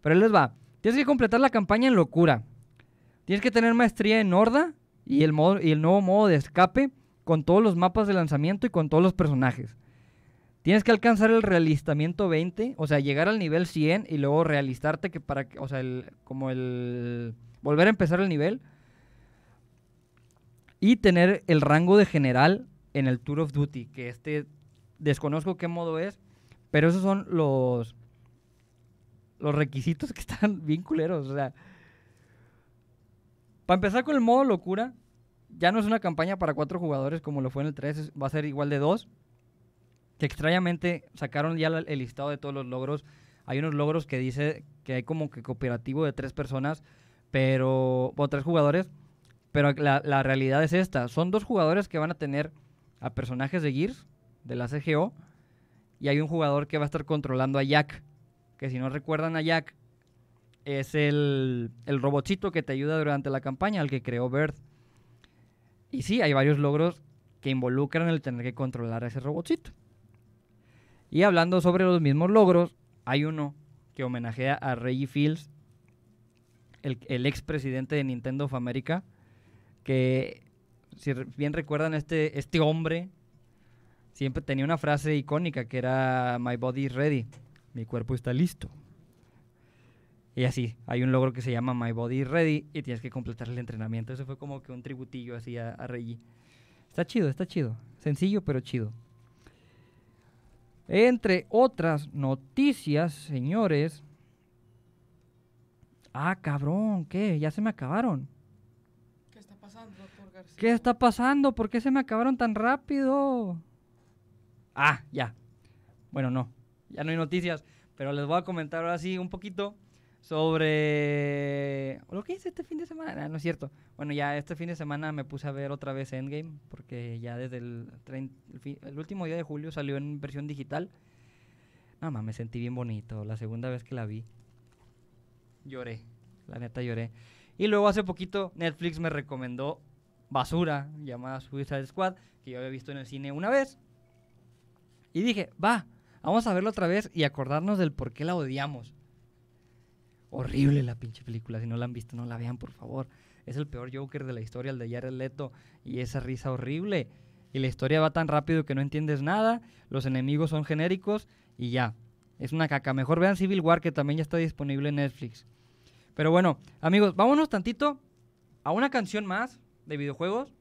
A: Pero él les va. Tienes que completar la campaña en locura. Tienes que tener maestría en Horda y el, modo, y el nuevo modo de escape con todos los mapas de lanzamiento y con todos los personajes. Tienes que alcanzar el realistamiento 20, o sea, llegar al nivel 100 y luego realistarte que para o sea, como el volver a empezar el nivel y tener el rango de general en el Tour of Duty, que este desconozco qué modo es, pero esos son los, los requisitos que están bien culeros. O sea, para empezar con el modo locura, ya no es una campaña para cuatro jugadores como lo fue en el 3, va a ser igual de dos. Que extrañamente sacaron ya el listado de todos los logros. Hay unos logros que dice que hay como que cooperativo de tres personas, pero. o tres jugadores. Pero la, la realidad es esta: son dos jugadores que van a tener a personajes de Gears, de la CGO, y hay un jugador que va a estar controlando a Jack. Que si no recuerdan a Jack, es el, el robotcito que te ayuda durante la campaña, al que creó Bird. Y sí, hay varios logros que involucran el tener que controlar a ese robotcito. Y hablando sobre los mismos logros, hay uno que homenajea a Reggie Fields, el, el ex presidente de Nintendo of America, que si bien recuerdan, este, este hombre siempre tenía una frase icónica que era My body is ready, mi cuerpo está listo. Y así, hay un logro que se llama My Body is Ready y tienes que completar el entrenamiento. Eso fue como que un tributillo así a, a Reggie. Está chido, está chido. Sencillo, pero chido. Entre otras noticias, señores. Ah, cabrón, ¿qué? Ya se me acabaron. ¿Qué está pasando, doctor García? ¿Qué está pasando? ¿Por qué se me acabaron tan rápido? Ah, ya. Bueno, no. Ya no hay noticias. Pero les voy a comentar ahora sí un poquito sobre lo que hice este fin de semana. Ah, no es cierto. Bueno, ya este fin de semana me puse a ver otra vez Endgame. Porque ya desde el, último día de julio salió en versión digital. Nada más, me sentí bien bonito. La segunda vez que la vi, lloré. La neta lloré. Y luego hace poquito Netflix me recomendó Basura, llamada Suicide Squad, que yo había visto en el cine una vez. Y dije, va, vamos a verlo otra vez y acordarnos del por qué la odiamos. Horrible la pinche película, si no la han visto, no la vean, por favor. Es el peor Joker de la historia, el de Jared Leto, y esa risa horrible. Y la historia va tan rápido que no entiendes nada, los enemigos son genéricos y ya. Es una caca. Mejor vean Civil War, que también ya está disponible en Netflix. Pero bueno, amigos, vámonos tantito a una canción más de videojuegos.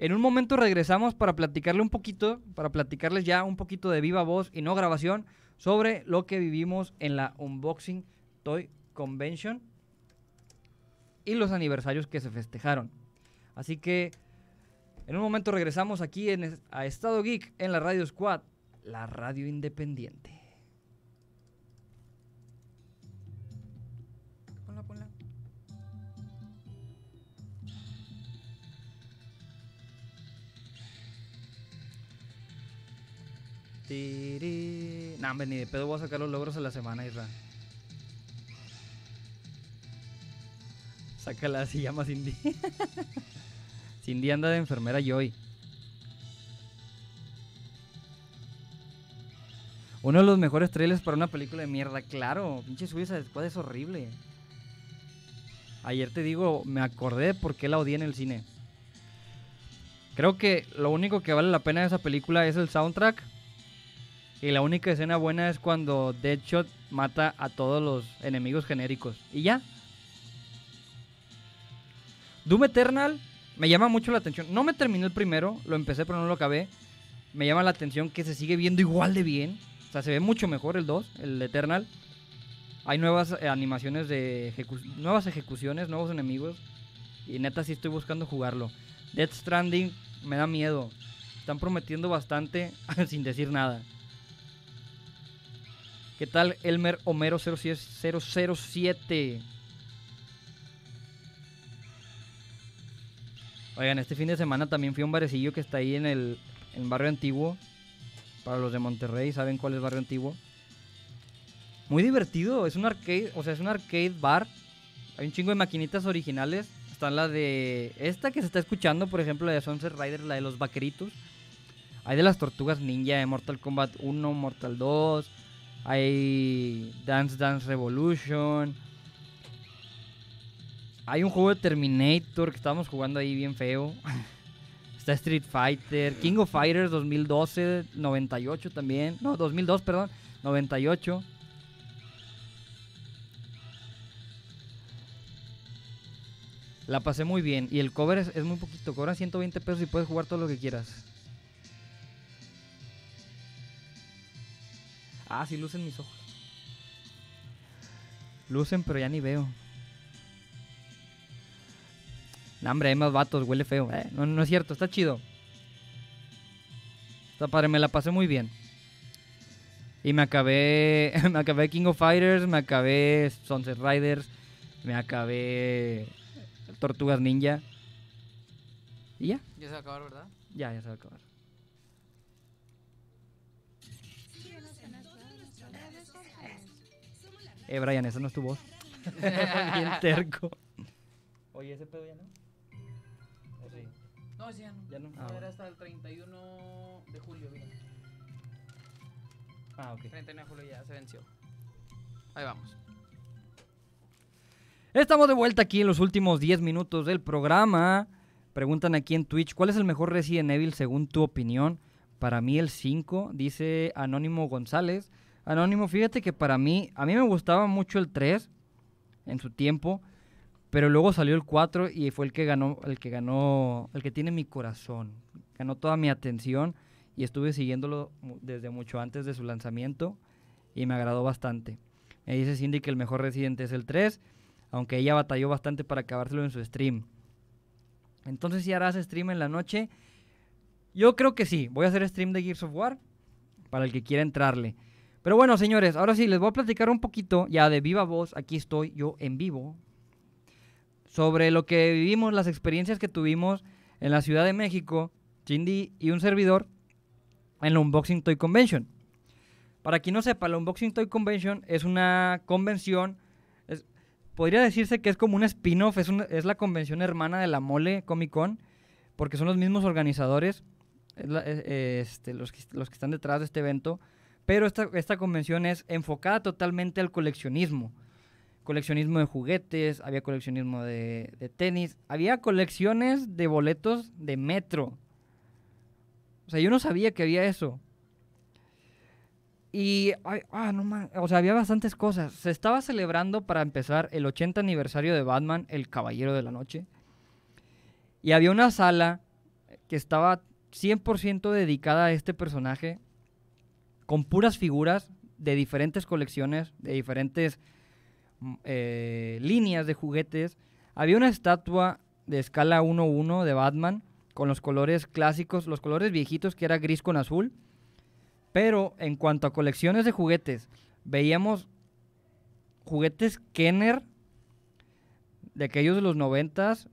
A: En un momento regresamos para platicarle un poquito, para platicarles ya un poquito de viva voz y no grabación sobre lo que vivimos en la Unboxing Toy Convention y los aniversarios que se festejaron. Así que en un momento regresamos aquí en, a Estado Geek en la Radio Squad, la radio independiente. Nah, hombre, ni de pedo voy a sacar los logros a la semana, Isra. Sácala, se llama Cindy. Cindy anda de enfermera Joy. Uno de los mejores trailers para una película de mierda, claro. Pinche Suiza después es horrible. Ayer te digo, me acordé de por qué la odié en el cine. Creo que lo único que vale la pena de esa película es el soundtrack y la única escena buena es cuando Deadshot mata a todos los enemigos genéricos. Y ya. Doom Eternal me llama mucho la atención. No me terminó el primero, lo empecé pero no lo acabé. Me llama la atención que se sigue viendo igual de bien. O sea, se ve mucho mejor el 2, el Eternal. Hay nuevas eh, animaciones de nuevas ejecuciones, nuevos enemigos. Y neta sí estoy buscando jugarlo. Dead Stranding me da miedo. Están prometiendo bastante sin decir nada. ¿Qué tal Elmer Homero 007? Oigan, este fin de semana también fui a un barecillo que está ahí en el, en barrio antiguo. Para los de Monterrey, ¿saben cuál es el barrio antiguo? Muy divertido, es un arcade, o sea, es un arcade bar. Hay un chingo de maquinitas originales. Está la de. Esta que se está escuchando, por ejemplo, la de Sunset Rider, la de los vaqueritos. Hay de las tortugas ninja de Mortal Kombat 1, Mortal 2. Hay Dance Dance Revolution. Hay un juego de Terminator que estábamos jugando ahí bien feo. Está Street Fighter, King of Fighters 2012, 98 también. No, 2002, perdón, 98. La pasé muy bien. Y el cover es, muy poquito. Cobran 120 pesos y puedes jugar todo lo que quieras. Ah, sí, lucen mis ojos. Lucen, pero ya ni veo. Nah, hombre, hay más vatos, huele feo. Eh. no, no es cierto, está chido. Está padre, me la pasé muy bien. Y me acabé, me acabé King of Fighters, me acabé Sunset Riders, me acabé Tortugas Ninja. Y ya. Ya se va a acabar, ¿verdad? Ya, ya se va a acabar. Eh, Brian, esa no es tu voz. Bien terco. Oye, ese pedo ya no. sí? No, ese ya no. Ya no. Ah, Era hasta el 31 de julio, mira. Ah, ok. 31 de julio ya se venció. Ahí vamos. Estamos de vuelta aquí en los últimos 10 minutos del programa. Preguntan aquí en Twitch, ¿cuál es el mejor Resident Evil según tu opinión? Para mí el 5, dice Anónimo González. Anónimo, fíjate que para mí, a mí me gustaba mucho el 3 en su tiempo, pero luego salió el 4 y fue el que ganó, el que ganó, el que tiene mi corazón, ganó toda mi atención y estuve siguiéndolo desde mucho antes de su lanzamiento y me agradó bastante. Me dice Cindy que el mejor residente es el 3, aunque ella batalló bastante para acabárselo en su stream. Entonces, si harás stream en la noche, yo creo que sí, voy a hacer stream de Gears of War para el que quiera entrarle. Pero bueno, señores, ahora sí, les voy a platicar un poquito, ya de viva voz, aquí estoy yo en vivo, sobre lo que vivimos, las experiencias que tuvimos en la Ciudad de México, Cindy y un servidor, en la Unboxing Toy Convention. Para quien no sepa, la Unboxing Toy Convention es una convención, podría decirse que es como un spin-off, es, la convención hermana de la Mole Comic Con, porque son los mismos organizadores, e, e, este, los, los que están detrás de este evento pero esta, convención es enfocada totalmente al coleccionismo. Coleccionismo de juguetes, había coleccionismo de, tenis, había colecciones de boletos de metro. O sea, yo no sabía que había eso. Y, ah, o sea, había bastantes cosas. Se estaba celebrando para empezar el 80 aniversario de Batman, el Caballero de la Noche. Y había una sala que estaba 100% dedicada a este personaje con puras figuras de diferentes colecciones, de diferentes mm, eh, líneas de juguetes. Había una estatua de escala 1-1 de Batman con los colores clásicos, los colores viejitos que era gris con azul. Pero en cuanto a colecciones de juguetes, veíamos juguetes Kenner de aquellos de los noventas.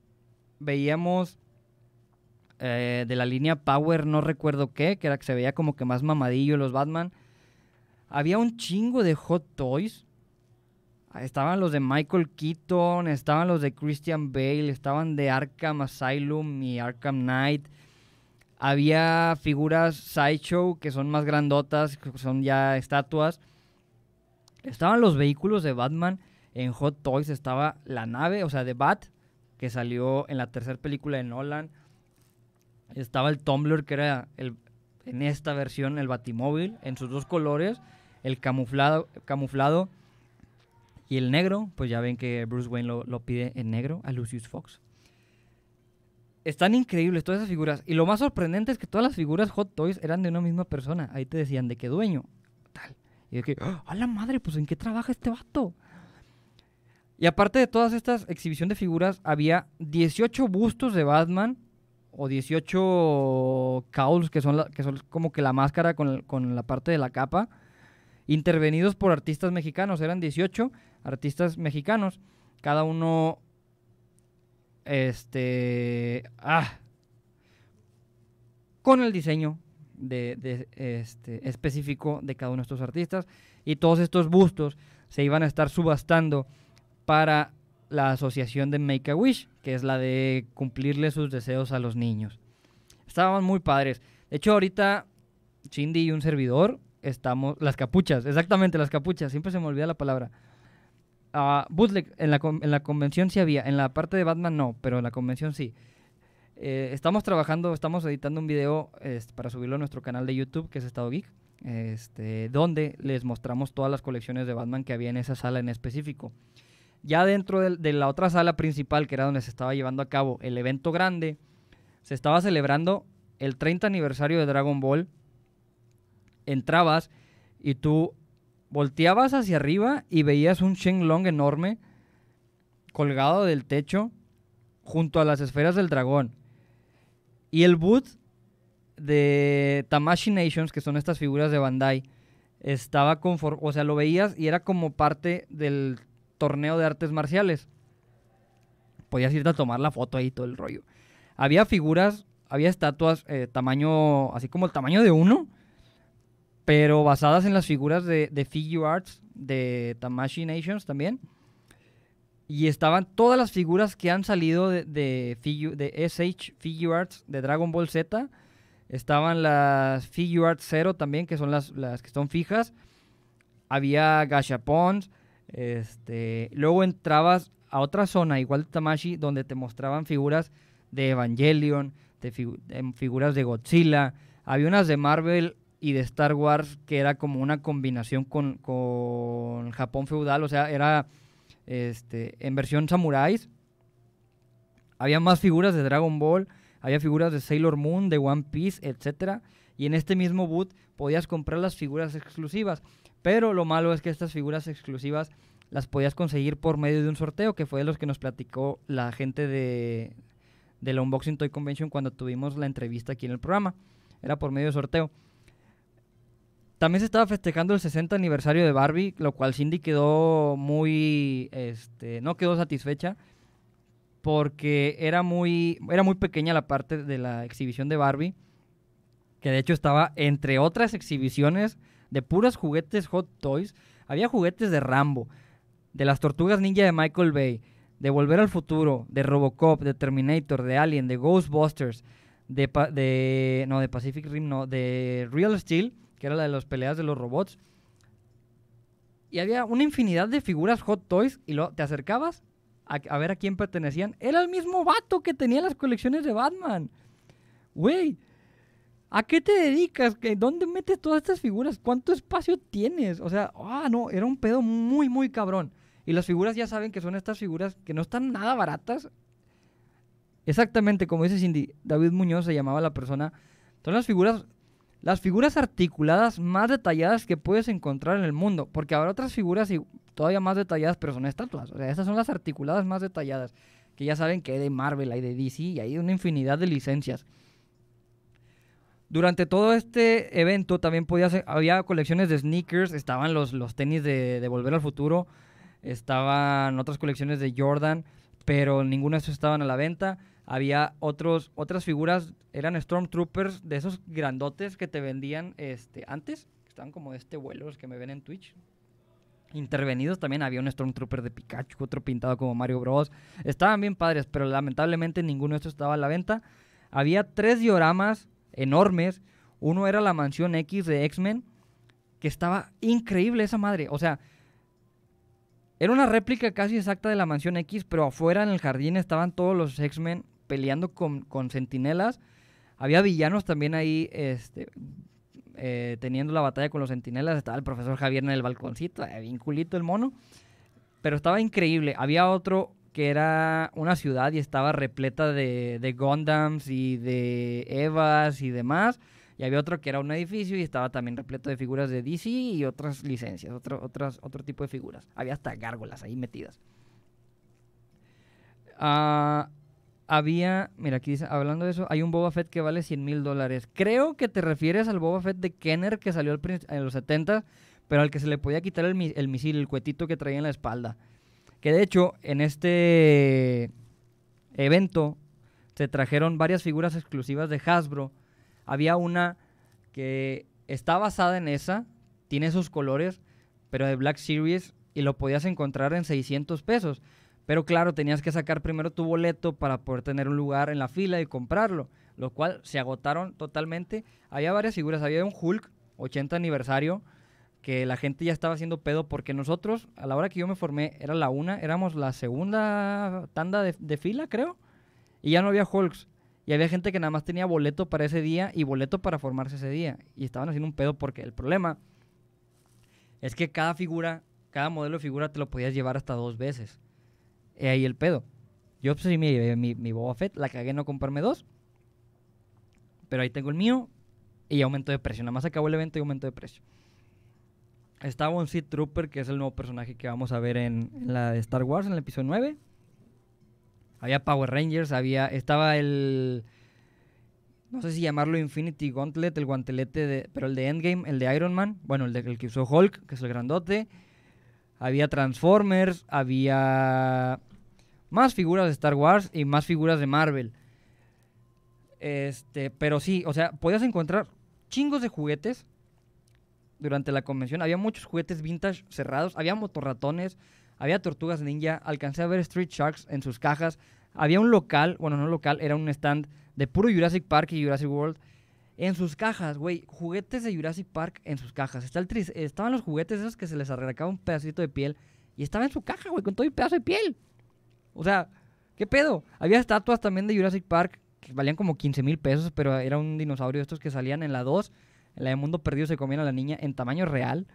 A: Veíamos eh, de la línea Power, no recuerdo qué, que era que se veía como que más mamadillo los Batman. Había un chingo de Hot Toys. Ah, estaban los de Michael Keaton, estaban los de Christian Bale, estaban de Arkham Asylum y Arkham Knight. Había figuras Sideshow que son más grandotas, que son ya estatuas. Estaban los vehículos de Batman. En Hot Toys estaba la nave, o sea, de Bat, que salió en la tercera película de Nolan. Estaba el Tumblr, que era el, en esta versión el Batimóvil, en sus dos colores, el camuflado, camuflado y el negro. Pues ya ven que Bruce Wayne lo, pide en negro a Lucius Fox. Están increíbles todas esas figuras. Y lo más sorprendente es que todas las figuras Hot Toys eran de una misma persona. Ahí te decían de qué dueño. Tal. Y de que, ¡a ¡Ah, la madre! Pues ¿en qué trabaja este vato? Y aparte de todas estas exhibiciones de figuras, había 18 bustos de Batman o 18 cauls, que son, que son como que la máscara con, la parte de la capa, intervenidos por artistas mexicanos. Eran 18 artistas mexicanos. Cada uno. Este. Ah. Con el diseño de este, específico de cada uno de estos artistas. Y todos estos bustos se iban a estar subastando para la asociación de Make a Wish, que es la de cumplirle sus deseos a los niños. Estábamos muy padres. De hecho, ahorita Cindy y un servidor estamos. Las capuchas, exactamente, las capuchas. Siempre se me olvida la palabra. a ah, bootleg, en la, convención sí había. En la parte de Batman no, pero en la convención sí. Eh, estamos trabajando, estamos editando un video este, para subirlo a nuestro canal de YouTube, que es Estado Geek, este, donde les mostramos todas las colecciones de Batman que había en esa sala en específico. Ya dentro de, la otra sala principal, que era donde se estaba llevando a cabo el evento grande, se estaba celebrando el 30 aniversario de Dragon Ball. Entrabas y tú volteabas hacia arriba y veías un Shenlong enorme colgado del techo junto a las esferas del dragón. Y el boot de Tamashi Nations, que son estas figuras de Bandai, estaba conforme, o sea, lo veías y era como parte del torneo de artes marciales. Podías irte a tomar la foto ahí, todo el rollo. Había figuras, había estatuas, eh, tamaño, así como el tamaño de uno, pero basadas en las figuras de, de Figure Arts, de Tamashi Nations también. Y estaban todas las figuras que han salido de, de, de SH Figure Arts de Dragon Ball Z. Estaban las Figure Arts Zero también, que son las, las que son fijas. Había Gashapons, este, luego entrabas a otra zona, igual de Tamashi, donde te mostraban figuras de Evangelion, figuras de Godzilla. Había unas de Marvel y de Star Wars que era como una combinación con, Japón feudal, o sea, era este, en versión samuráis. Había más figuras de Dragon Ball, había figuras de Sailor Moon, de One Piece, etc. Y en este mismo boot podías comprar las figuras exclusivas. Pero lo malo es que estas figuras exclusivas las podías conseguir por medio de un sorteo, que fue de los que nos platicó la gente de, la Unboxing Toy Convention cuando tuvimos la entrevista aquí en el programa. Era por medio de sorteo. También se estaba festejando el 60 aniversario de Barbie, lo cual Cindy quedó muy, este, no quedó satisfecha porque era muy, era muy pequeña la parte de la exhibición de Barbie, que de hecho estaba entre otras exhibiciones de puras juguetes Hot Toys. Había juguetes de Rambo, de las tortugas ninja de Michael Bay, de Volver al Futuro, de Robocop, de Terminator, de Alien, de Ghostbusters, de, de no, de Pacific Rim, no, de Real Steel, que era la de las peleas de los robots. Y había una infinidad de figuras Hot Toys y lo, te acercabas a, a ver a quién pertenecían. Era el mismo vato que tenía las colecciones de Batman. Güey, ¿A qué te dedicas? ¿Dónde metes todas estas figuras? ¿Cuánto espacio tienes? O sea, ah, no, era un pedo muy, muy cabrón. Y las figuras ya saben que son estas figuras que no están nada baratas. Exactamente, como dice Cindy, David Muñoz se llamaba la persona. Son las figuras, las figuras articuladas más detalladas que puedes encontrar en el mundo. Porque habrá otras figuras y todavía más detalladas, pero son estatuas. O sea, estas son las articuladas más detalladas. Que ya saben que hay de Marvel, hay de DC y hay una infinidad de licencias. Durante todo este evento también podía ser, había colecciones de sneakers, estaban los, los tenis de, Volver al Futuro, estaban otras colecciones de Jordan, pero ninguno de estos estaban a la venta. Había otros, otras figuras, eran Stormtroopers, de esos grandotes que te vendían este, antes, que estaban como este vuelo, los que me ven en Twitch. Intervenidos también había un Stormtrooper de Pikachu, otro pintado como Mario Bros. Estaban bien padres, pero lamentablemente ninguno de estos estaba a la venta. Había tres dioramas enormes. Uno era la mansión X de X-Men, que estaba increíble esa madre. O sea, era una réplica casi exacta de la mansión X, pero afuera en el jardín estaban todos los X-Men peleando con, con sentinelas. Había villanos también ahí, este, eh, teniendo la batalla con los sentinelas. Estaba el profesor Javier en el balconcito, vinculito eh, el mono. Pero estaba increíble. Había otro que era una ciudad y estaba repleta de, de Gondams y de Evas y demás. Y había otro que era un edificio y estaba también repleto de figuras de DC y otras licencias, otro, otras, otro tipo de figuras. Había hasta gárgolas ahí metidas. Ah, había, mira, aquí dice, hablando de eso, hay un Boba Fett que vale 100 mil dólares. Creo que te refieres al Boba Fett de Kenner que salió en los 70, pero al que se le podía quitar el, el misil, el cuetito que traía en la espalda. Que de hecho, en este evento se trajeron varias figuras exclusivas de Hasbro. Había una que está basada en esa, tiene sus colores, pero de Black Series y lo podías encontrar en 600 pesos. Pero claro, tenías que sacar primero tu boleto para poder tener un lugar en la fila y comprarlo, lo cual se agotaron totalmente. Había varias figuras, había un Hulk 80 aniversario, que la gente ya estaba haciendo pedo porque nosotros, a la hora que yo me formé, era la una, éramos la segunda tanda de, fila, creo, y ya no había Hulks. Y había gente que nada más tenía boleto para ese día y boleto para formarse ese día. Y estaban haciendo un pedo porque el problema es que cada figura, cada modelo de figura te lo podías llevar hasta dos veces. Y ahí el pedo. Yo pues, sí me eh, mi, mi Boba Fett, la cagué en no comprarme dos. Pero ahí tengo el mío y aumento de precio. Nada más acabó el evento y aumento de precio. Estaba un Seed Trooper, que es el nuevo personaje que vamos a ver en, la de Star Wars, en el episodio 9. Había Power Rangers, había. Estaba el. No sé si llamarlo Infinity Gauntlet, el guantelete de. Pero el de Endgame, el de Iron Man. Bueno, el, de, el que usó Hulk, que es el grandote. Había Transformers, había. Más figuras de Star Wars y más figuras de Marvel. Este, pero sí, o sea, podías encontrar chingos de juguetes durante la convención. Había muchos juguetes vintage cerrados, había motorratones, había tortugas ninja, alcancé a ver Street Sharks en sus cajas, había un local, bueno, no local, era un stand de puro Jurassic Park y Jurassic World. En sus cajas, güey, juguetes de Jurassic Park en sus cajas. Está el estaban los juguetes esos que se les arrancaba un pedacito de piel y estaba en su caja, güey, con todo el pedazo de piel. O sea, ¿qué pedo? Había estatuas también de Jurassic Park que valían como 15 mil pesos, pero era un dinosaurio de estos que salían en la 2 en la de Mundo Perdido se comía a la niña en tamaño real.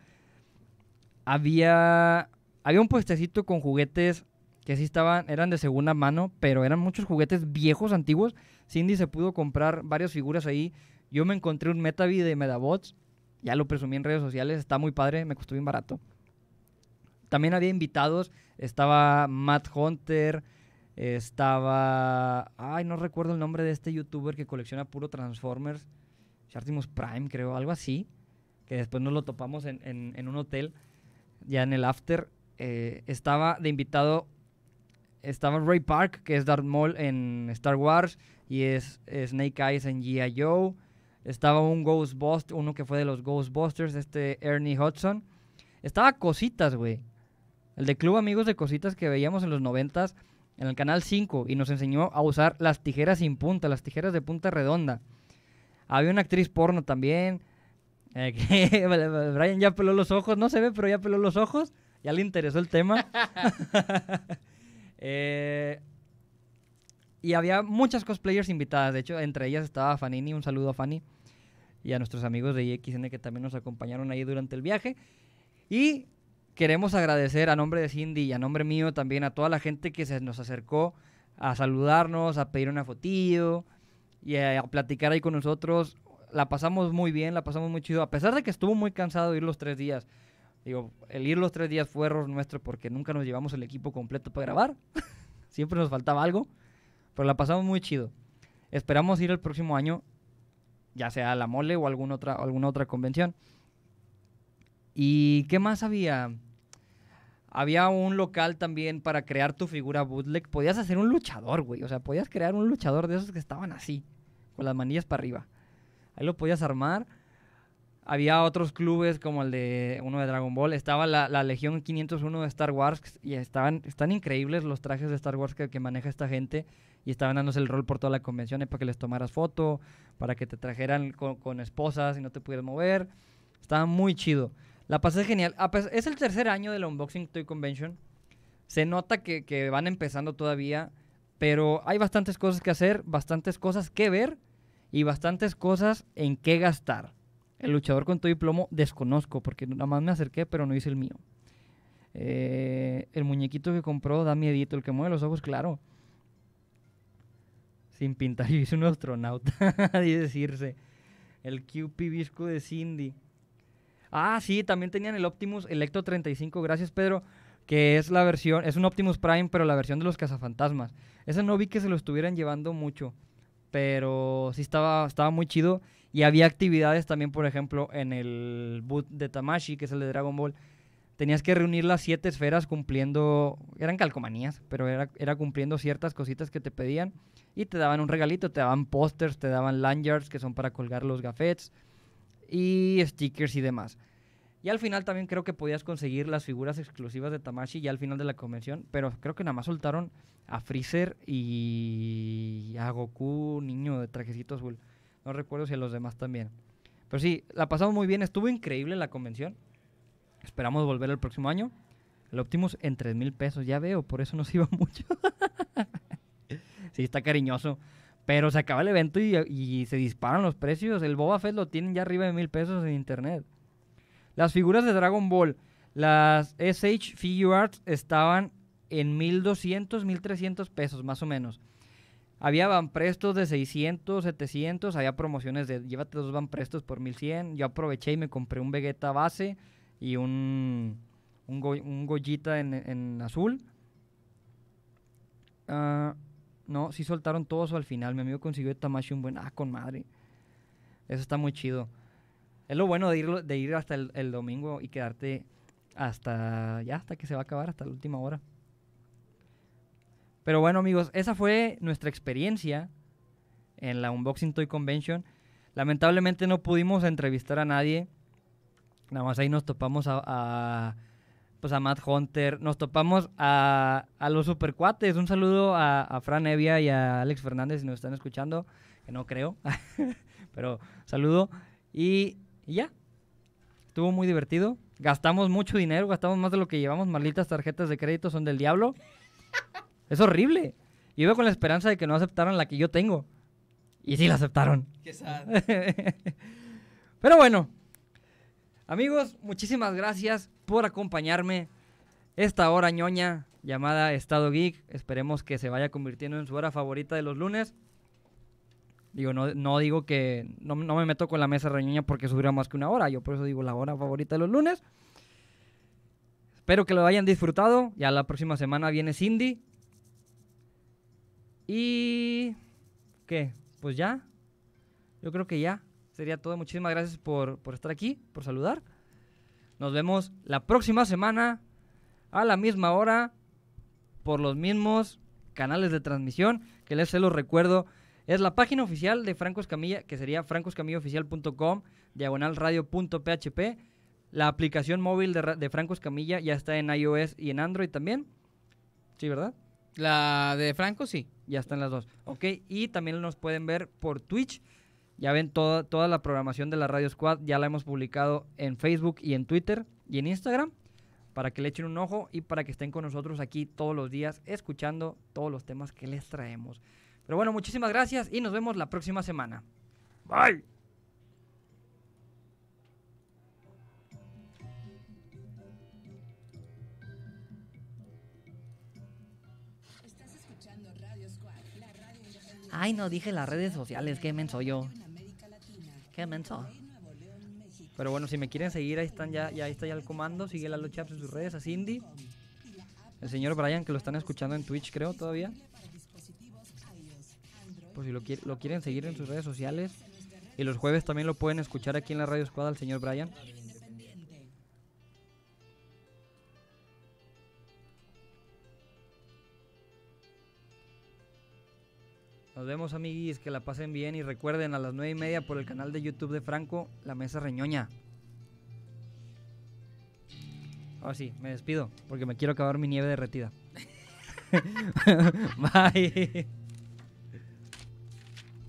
A: Había, había un puestecito con juguetes que sí estaban, eran de segunda mano, pero eran muchos juguetes viejos, antiguos. Cindy se pudo comprar varias figuras ahí. Yo me encontré un Metavi de Medabots, ya lo presumí en redes sociales, está muy padre, me costó bien barato. También había invitados, estaba Matt Hunter, estaba... Ay, no recuerdo el nombre de este youtuber que colecciona puro Transformers. Chartimos Prime, creo, algo así, que después nos lo topamos en, un hotel, ya en el after, eh, estaba de invitado, estaba Ray Park, que es Darth Maul en Star Wars, y es, Snake Eyes en G.I. Joe, estaba un Ghostbuster, uno que fue de los Ghostbusters, este Ernie Hudson, estaba Cositas, güey, el de Club Amigos de Cositas que veíamos en los noventas, en el canal 5 y nos enseñó a usar las tijeras sin punta, las tijeras de punta redonda. Había una actriz porno también. Eh, Brian ya peló los ojos, no se ve, pero ya peló los ojos. Ya le interesó el tema. Eh, y había muchas cosplayers invitadas. De hecho, entre ellas estaba Fanini. Un saludo a Fanny. Y a nuestros amigos de IXN que también nos acompañaron ahí durante el viaje. Y queremos agradecer a nombre de Cindy y a nombre mío también a toda la gente que se nos acercó a saludarnos, a pedir una fotillo, y eh, a platicar ahí con nosotros. La pasamos muy bien, la pasamos muy chido, a pesar de que estuvo muy cansado de ir los tres días. Digo, el ir los tres días fue error nuestro porque nunca nos llevamos el equipo completo para grabar. Siempre nos faltaba algo, pero la pasamos muy chido. Esperamos ir el próximo año, ya sea a la mole o alguna otra, alguna otra convención. ¿Y qué más había? Había un local también para crear tu figura bootleg. Podías hacer un luchador, güey. O sea, podías crear un luchador de esos que estaban así, con las manillas para arriba. Ahí lo podías armar. Había otros clubes como el de uno de Dragon Ball. Estaba la, la Legión 501 de Star Wars. Y estaban, están increíbles los trajes de Star Wars que, maneja esta gente. Y estaban dándose el rol por toda la convención eh, para que les tomaras foto, para que te trajeran con, con esposas y no te pudieras mover. Estaba muy chido. La pasé genial. es el tercer año del Unboxing Toy Convention. Se nota que, van empezando todavía, pero hay bastantes cosas que hacer, bastantes cosas que ver y bastantes cosas en qué gastar. El luchador con Toy Plomo desconozco porque nada más me acerqué, pero no hice el mío. Eh, el muñequito que compró da miedito, el que mueve los ojos, claro. Sin pintar, yo hice un astronauta, de decirse. El QP Visco de Cindy. Ah, sí, también tenían el Optimus Electro 35, gracias Pedro, que es la versión, es un Optimus Prime, pero la versión de los cazafantasmas. Ese no vi que se lo estuvieran llevando mucho, pero sí estaba, estaba muy chido. Y había actividades también, por ejemplo, en el boot de Tamashi, que es el de Dragon Ball. Tenías que reunir las siete esferas cumpliendo, eran calcomanías, pero era, era cumpliendo ciertas cositas que te pedían. Y te daban un regalito, te daban pósters, te daban lanyards, que son para colgar los gafetes y stickers y demás. Y al final también creo que podías conseguir las figuras exclusivas de Tamashi ya al final de la convención, pero creo que nada más soltaron a Freezer y a Goku, niño de trajecito azul. No recuerdo si a los demás también. Pero sí, la pasamos muy bien, estuvo increíble la convención. Esperamos volver el próximo año. lo Optimus en 3 mil pesos, ya veo, por eso nos iba mucho. sí, está cariñoso. Pero se acaba el evento y, se disparan los precios. El Boba Fett lo tienen ya arriba de mil pesos en internet. Las figuras de Dragon Ball, las SH Figure Arts estaban en 1200, 1300 pesos más o menos. Había van prestos de 600, 700, había promociones de llévate dos van prestos por 1100. Yo aproveché y me compré un Vegeta base y un, un, Goyita en, azul. Ah, no, sí soltaron todo eso al final. Mi amigo consiguió de un buen. Ah, con madre. Eso está muy chido. Es lo bueno de ir, de ir hasta el, domingo y quedarte hasta. Ya, hasta que se va a acabar, hasta la última hora. Pero bueno, amigos, esa fue nuestra experiencia en la Unboxing Toy Convention. Lamentablemente no pudimos entrevistar a nadie. Nada más ahí nos topamos a pues a Matt Hunter. Nos topamos a, los supercuates. Un saludo a, Fran Evia y a Alex Fernández si nos están escuchando, que no creo, pero saludo. Y, ya, estuvo muy divertido. Gastamos mucho dinero, gastamos más de lo que llevamos. malditas tarjetas de crédito son del diablo. Es horrible. Yo iba con la esperanza de que no aceptaran la que yo tengo. Y sí la aceptaron. Qué pero bueno, amigos, muchísimas gracias por acompañarme esta hora ñoña llamada Estado Geek. Esperemos que se vaya convirtiendo en su hora favorita de los lunes. Digo, no, digo que no, no, me meto con la mesa ñoña porque subirá más que una hora. Yo por eso digo la hora favorita de los lunes. Espero que lo hayan disfrutado. Ya la próxima semana viene Cindy. Y... ¿Qué? Pues ya. Yo creo que ya. Sería todo. Muchísimas gracias por estar aquí, por saludar. Nos vemos la próxima semana a la misma hora por los mismos canales de transmisión que les se los recuerdo. Es la página oficial de Franco Escamilla, que sería francoscamillaoficial.com, diagonalradio.php. La aplicación móvil de, de, Franco Escamilla ya está en iOS y en Android también. Sí, ¿verdad? La de Franco, sí. Ya están las dos. Ok, y también nos pueden ver por Twitch. Ya ven toda, toda la programación de la Radio Squad, ya la hemos publicado en Facebook y en Twitter y en Instagram para que le echen un ojo y para que estén con nosotros aquí todos los días escuchando todos los temas que les traemos. Pero bueno, muchísimas gracias y nos vemos la próxima semana. Bye. Ay, no dije las redes sociales, qué menso yo. Qué menso. Pero bueno, si me quieren seguir, ahí están ya, ya está ya el comando. Sigue los Chaps en sus redes, a Cindy. El señor Brian, que lo están escuchando en Twitch, creo, todavía. Por si lo, lo quieren seguir en sus redes sociales. Y los jueves también lo pueden escuchar aquí en la Radio Escuadra, el señor Brian. Nos vemos, amiguis, que la pasen bien y recuerden a las nueve y media por el canal de YouTube de Franco, La Mesa Reñoña. Ahora sí, me despido porque me quiero acabar mi nieve derretida. Bye.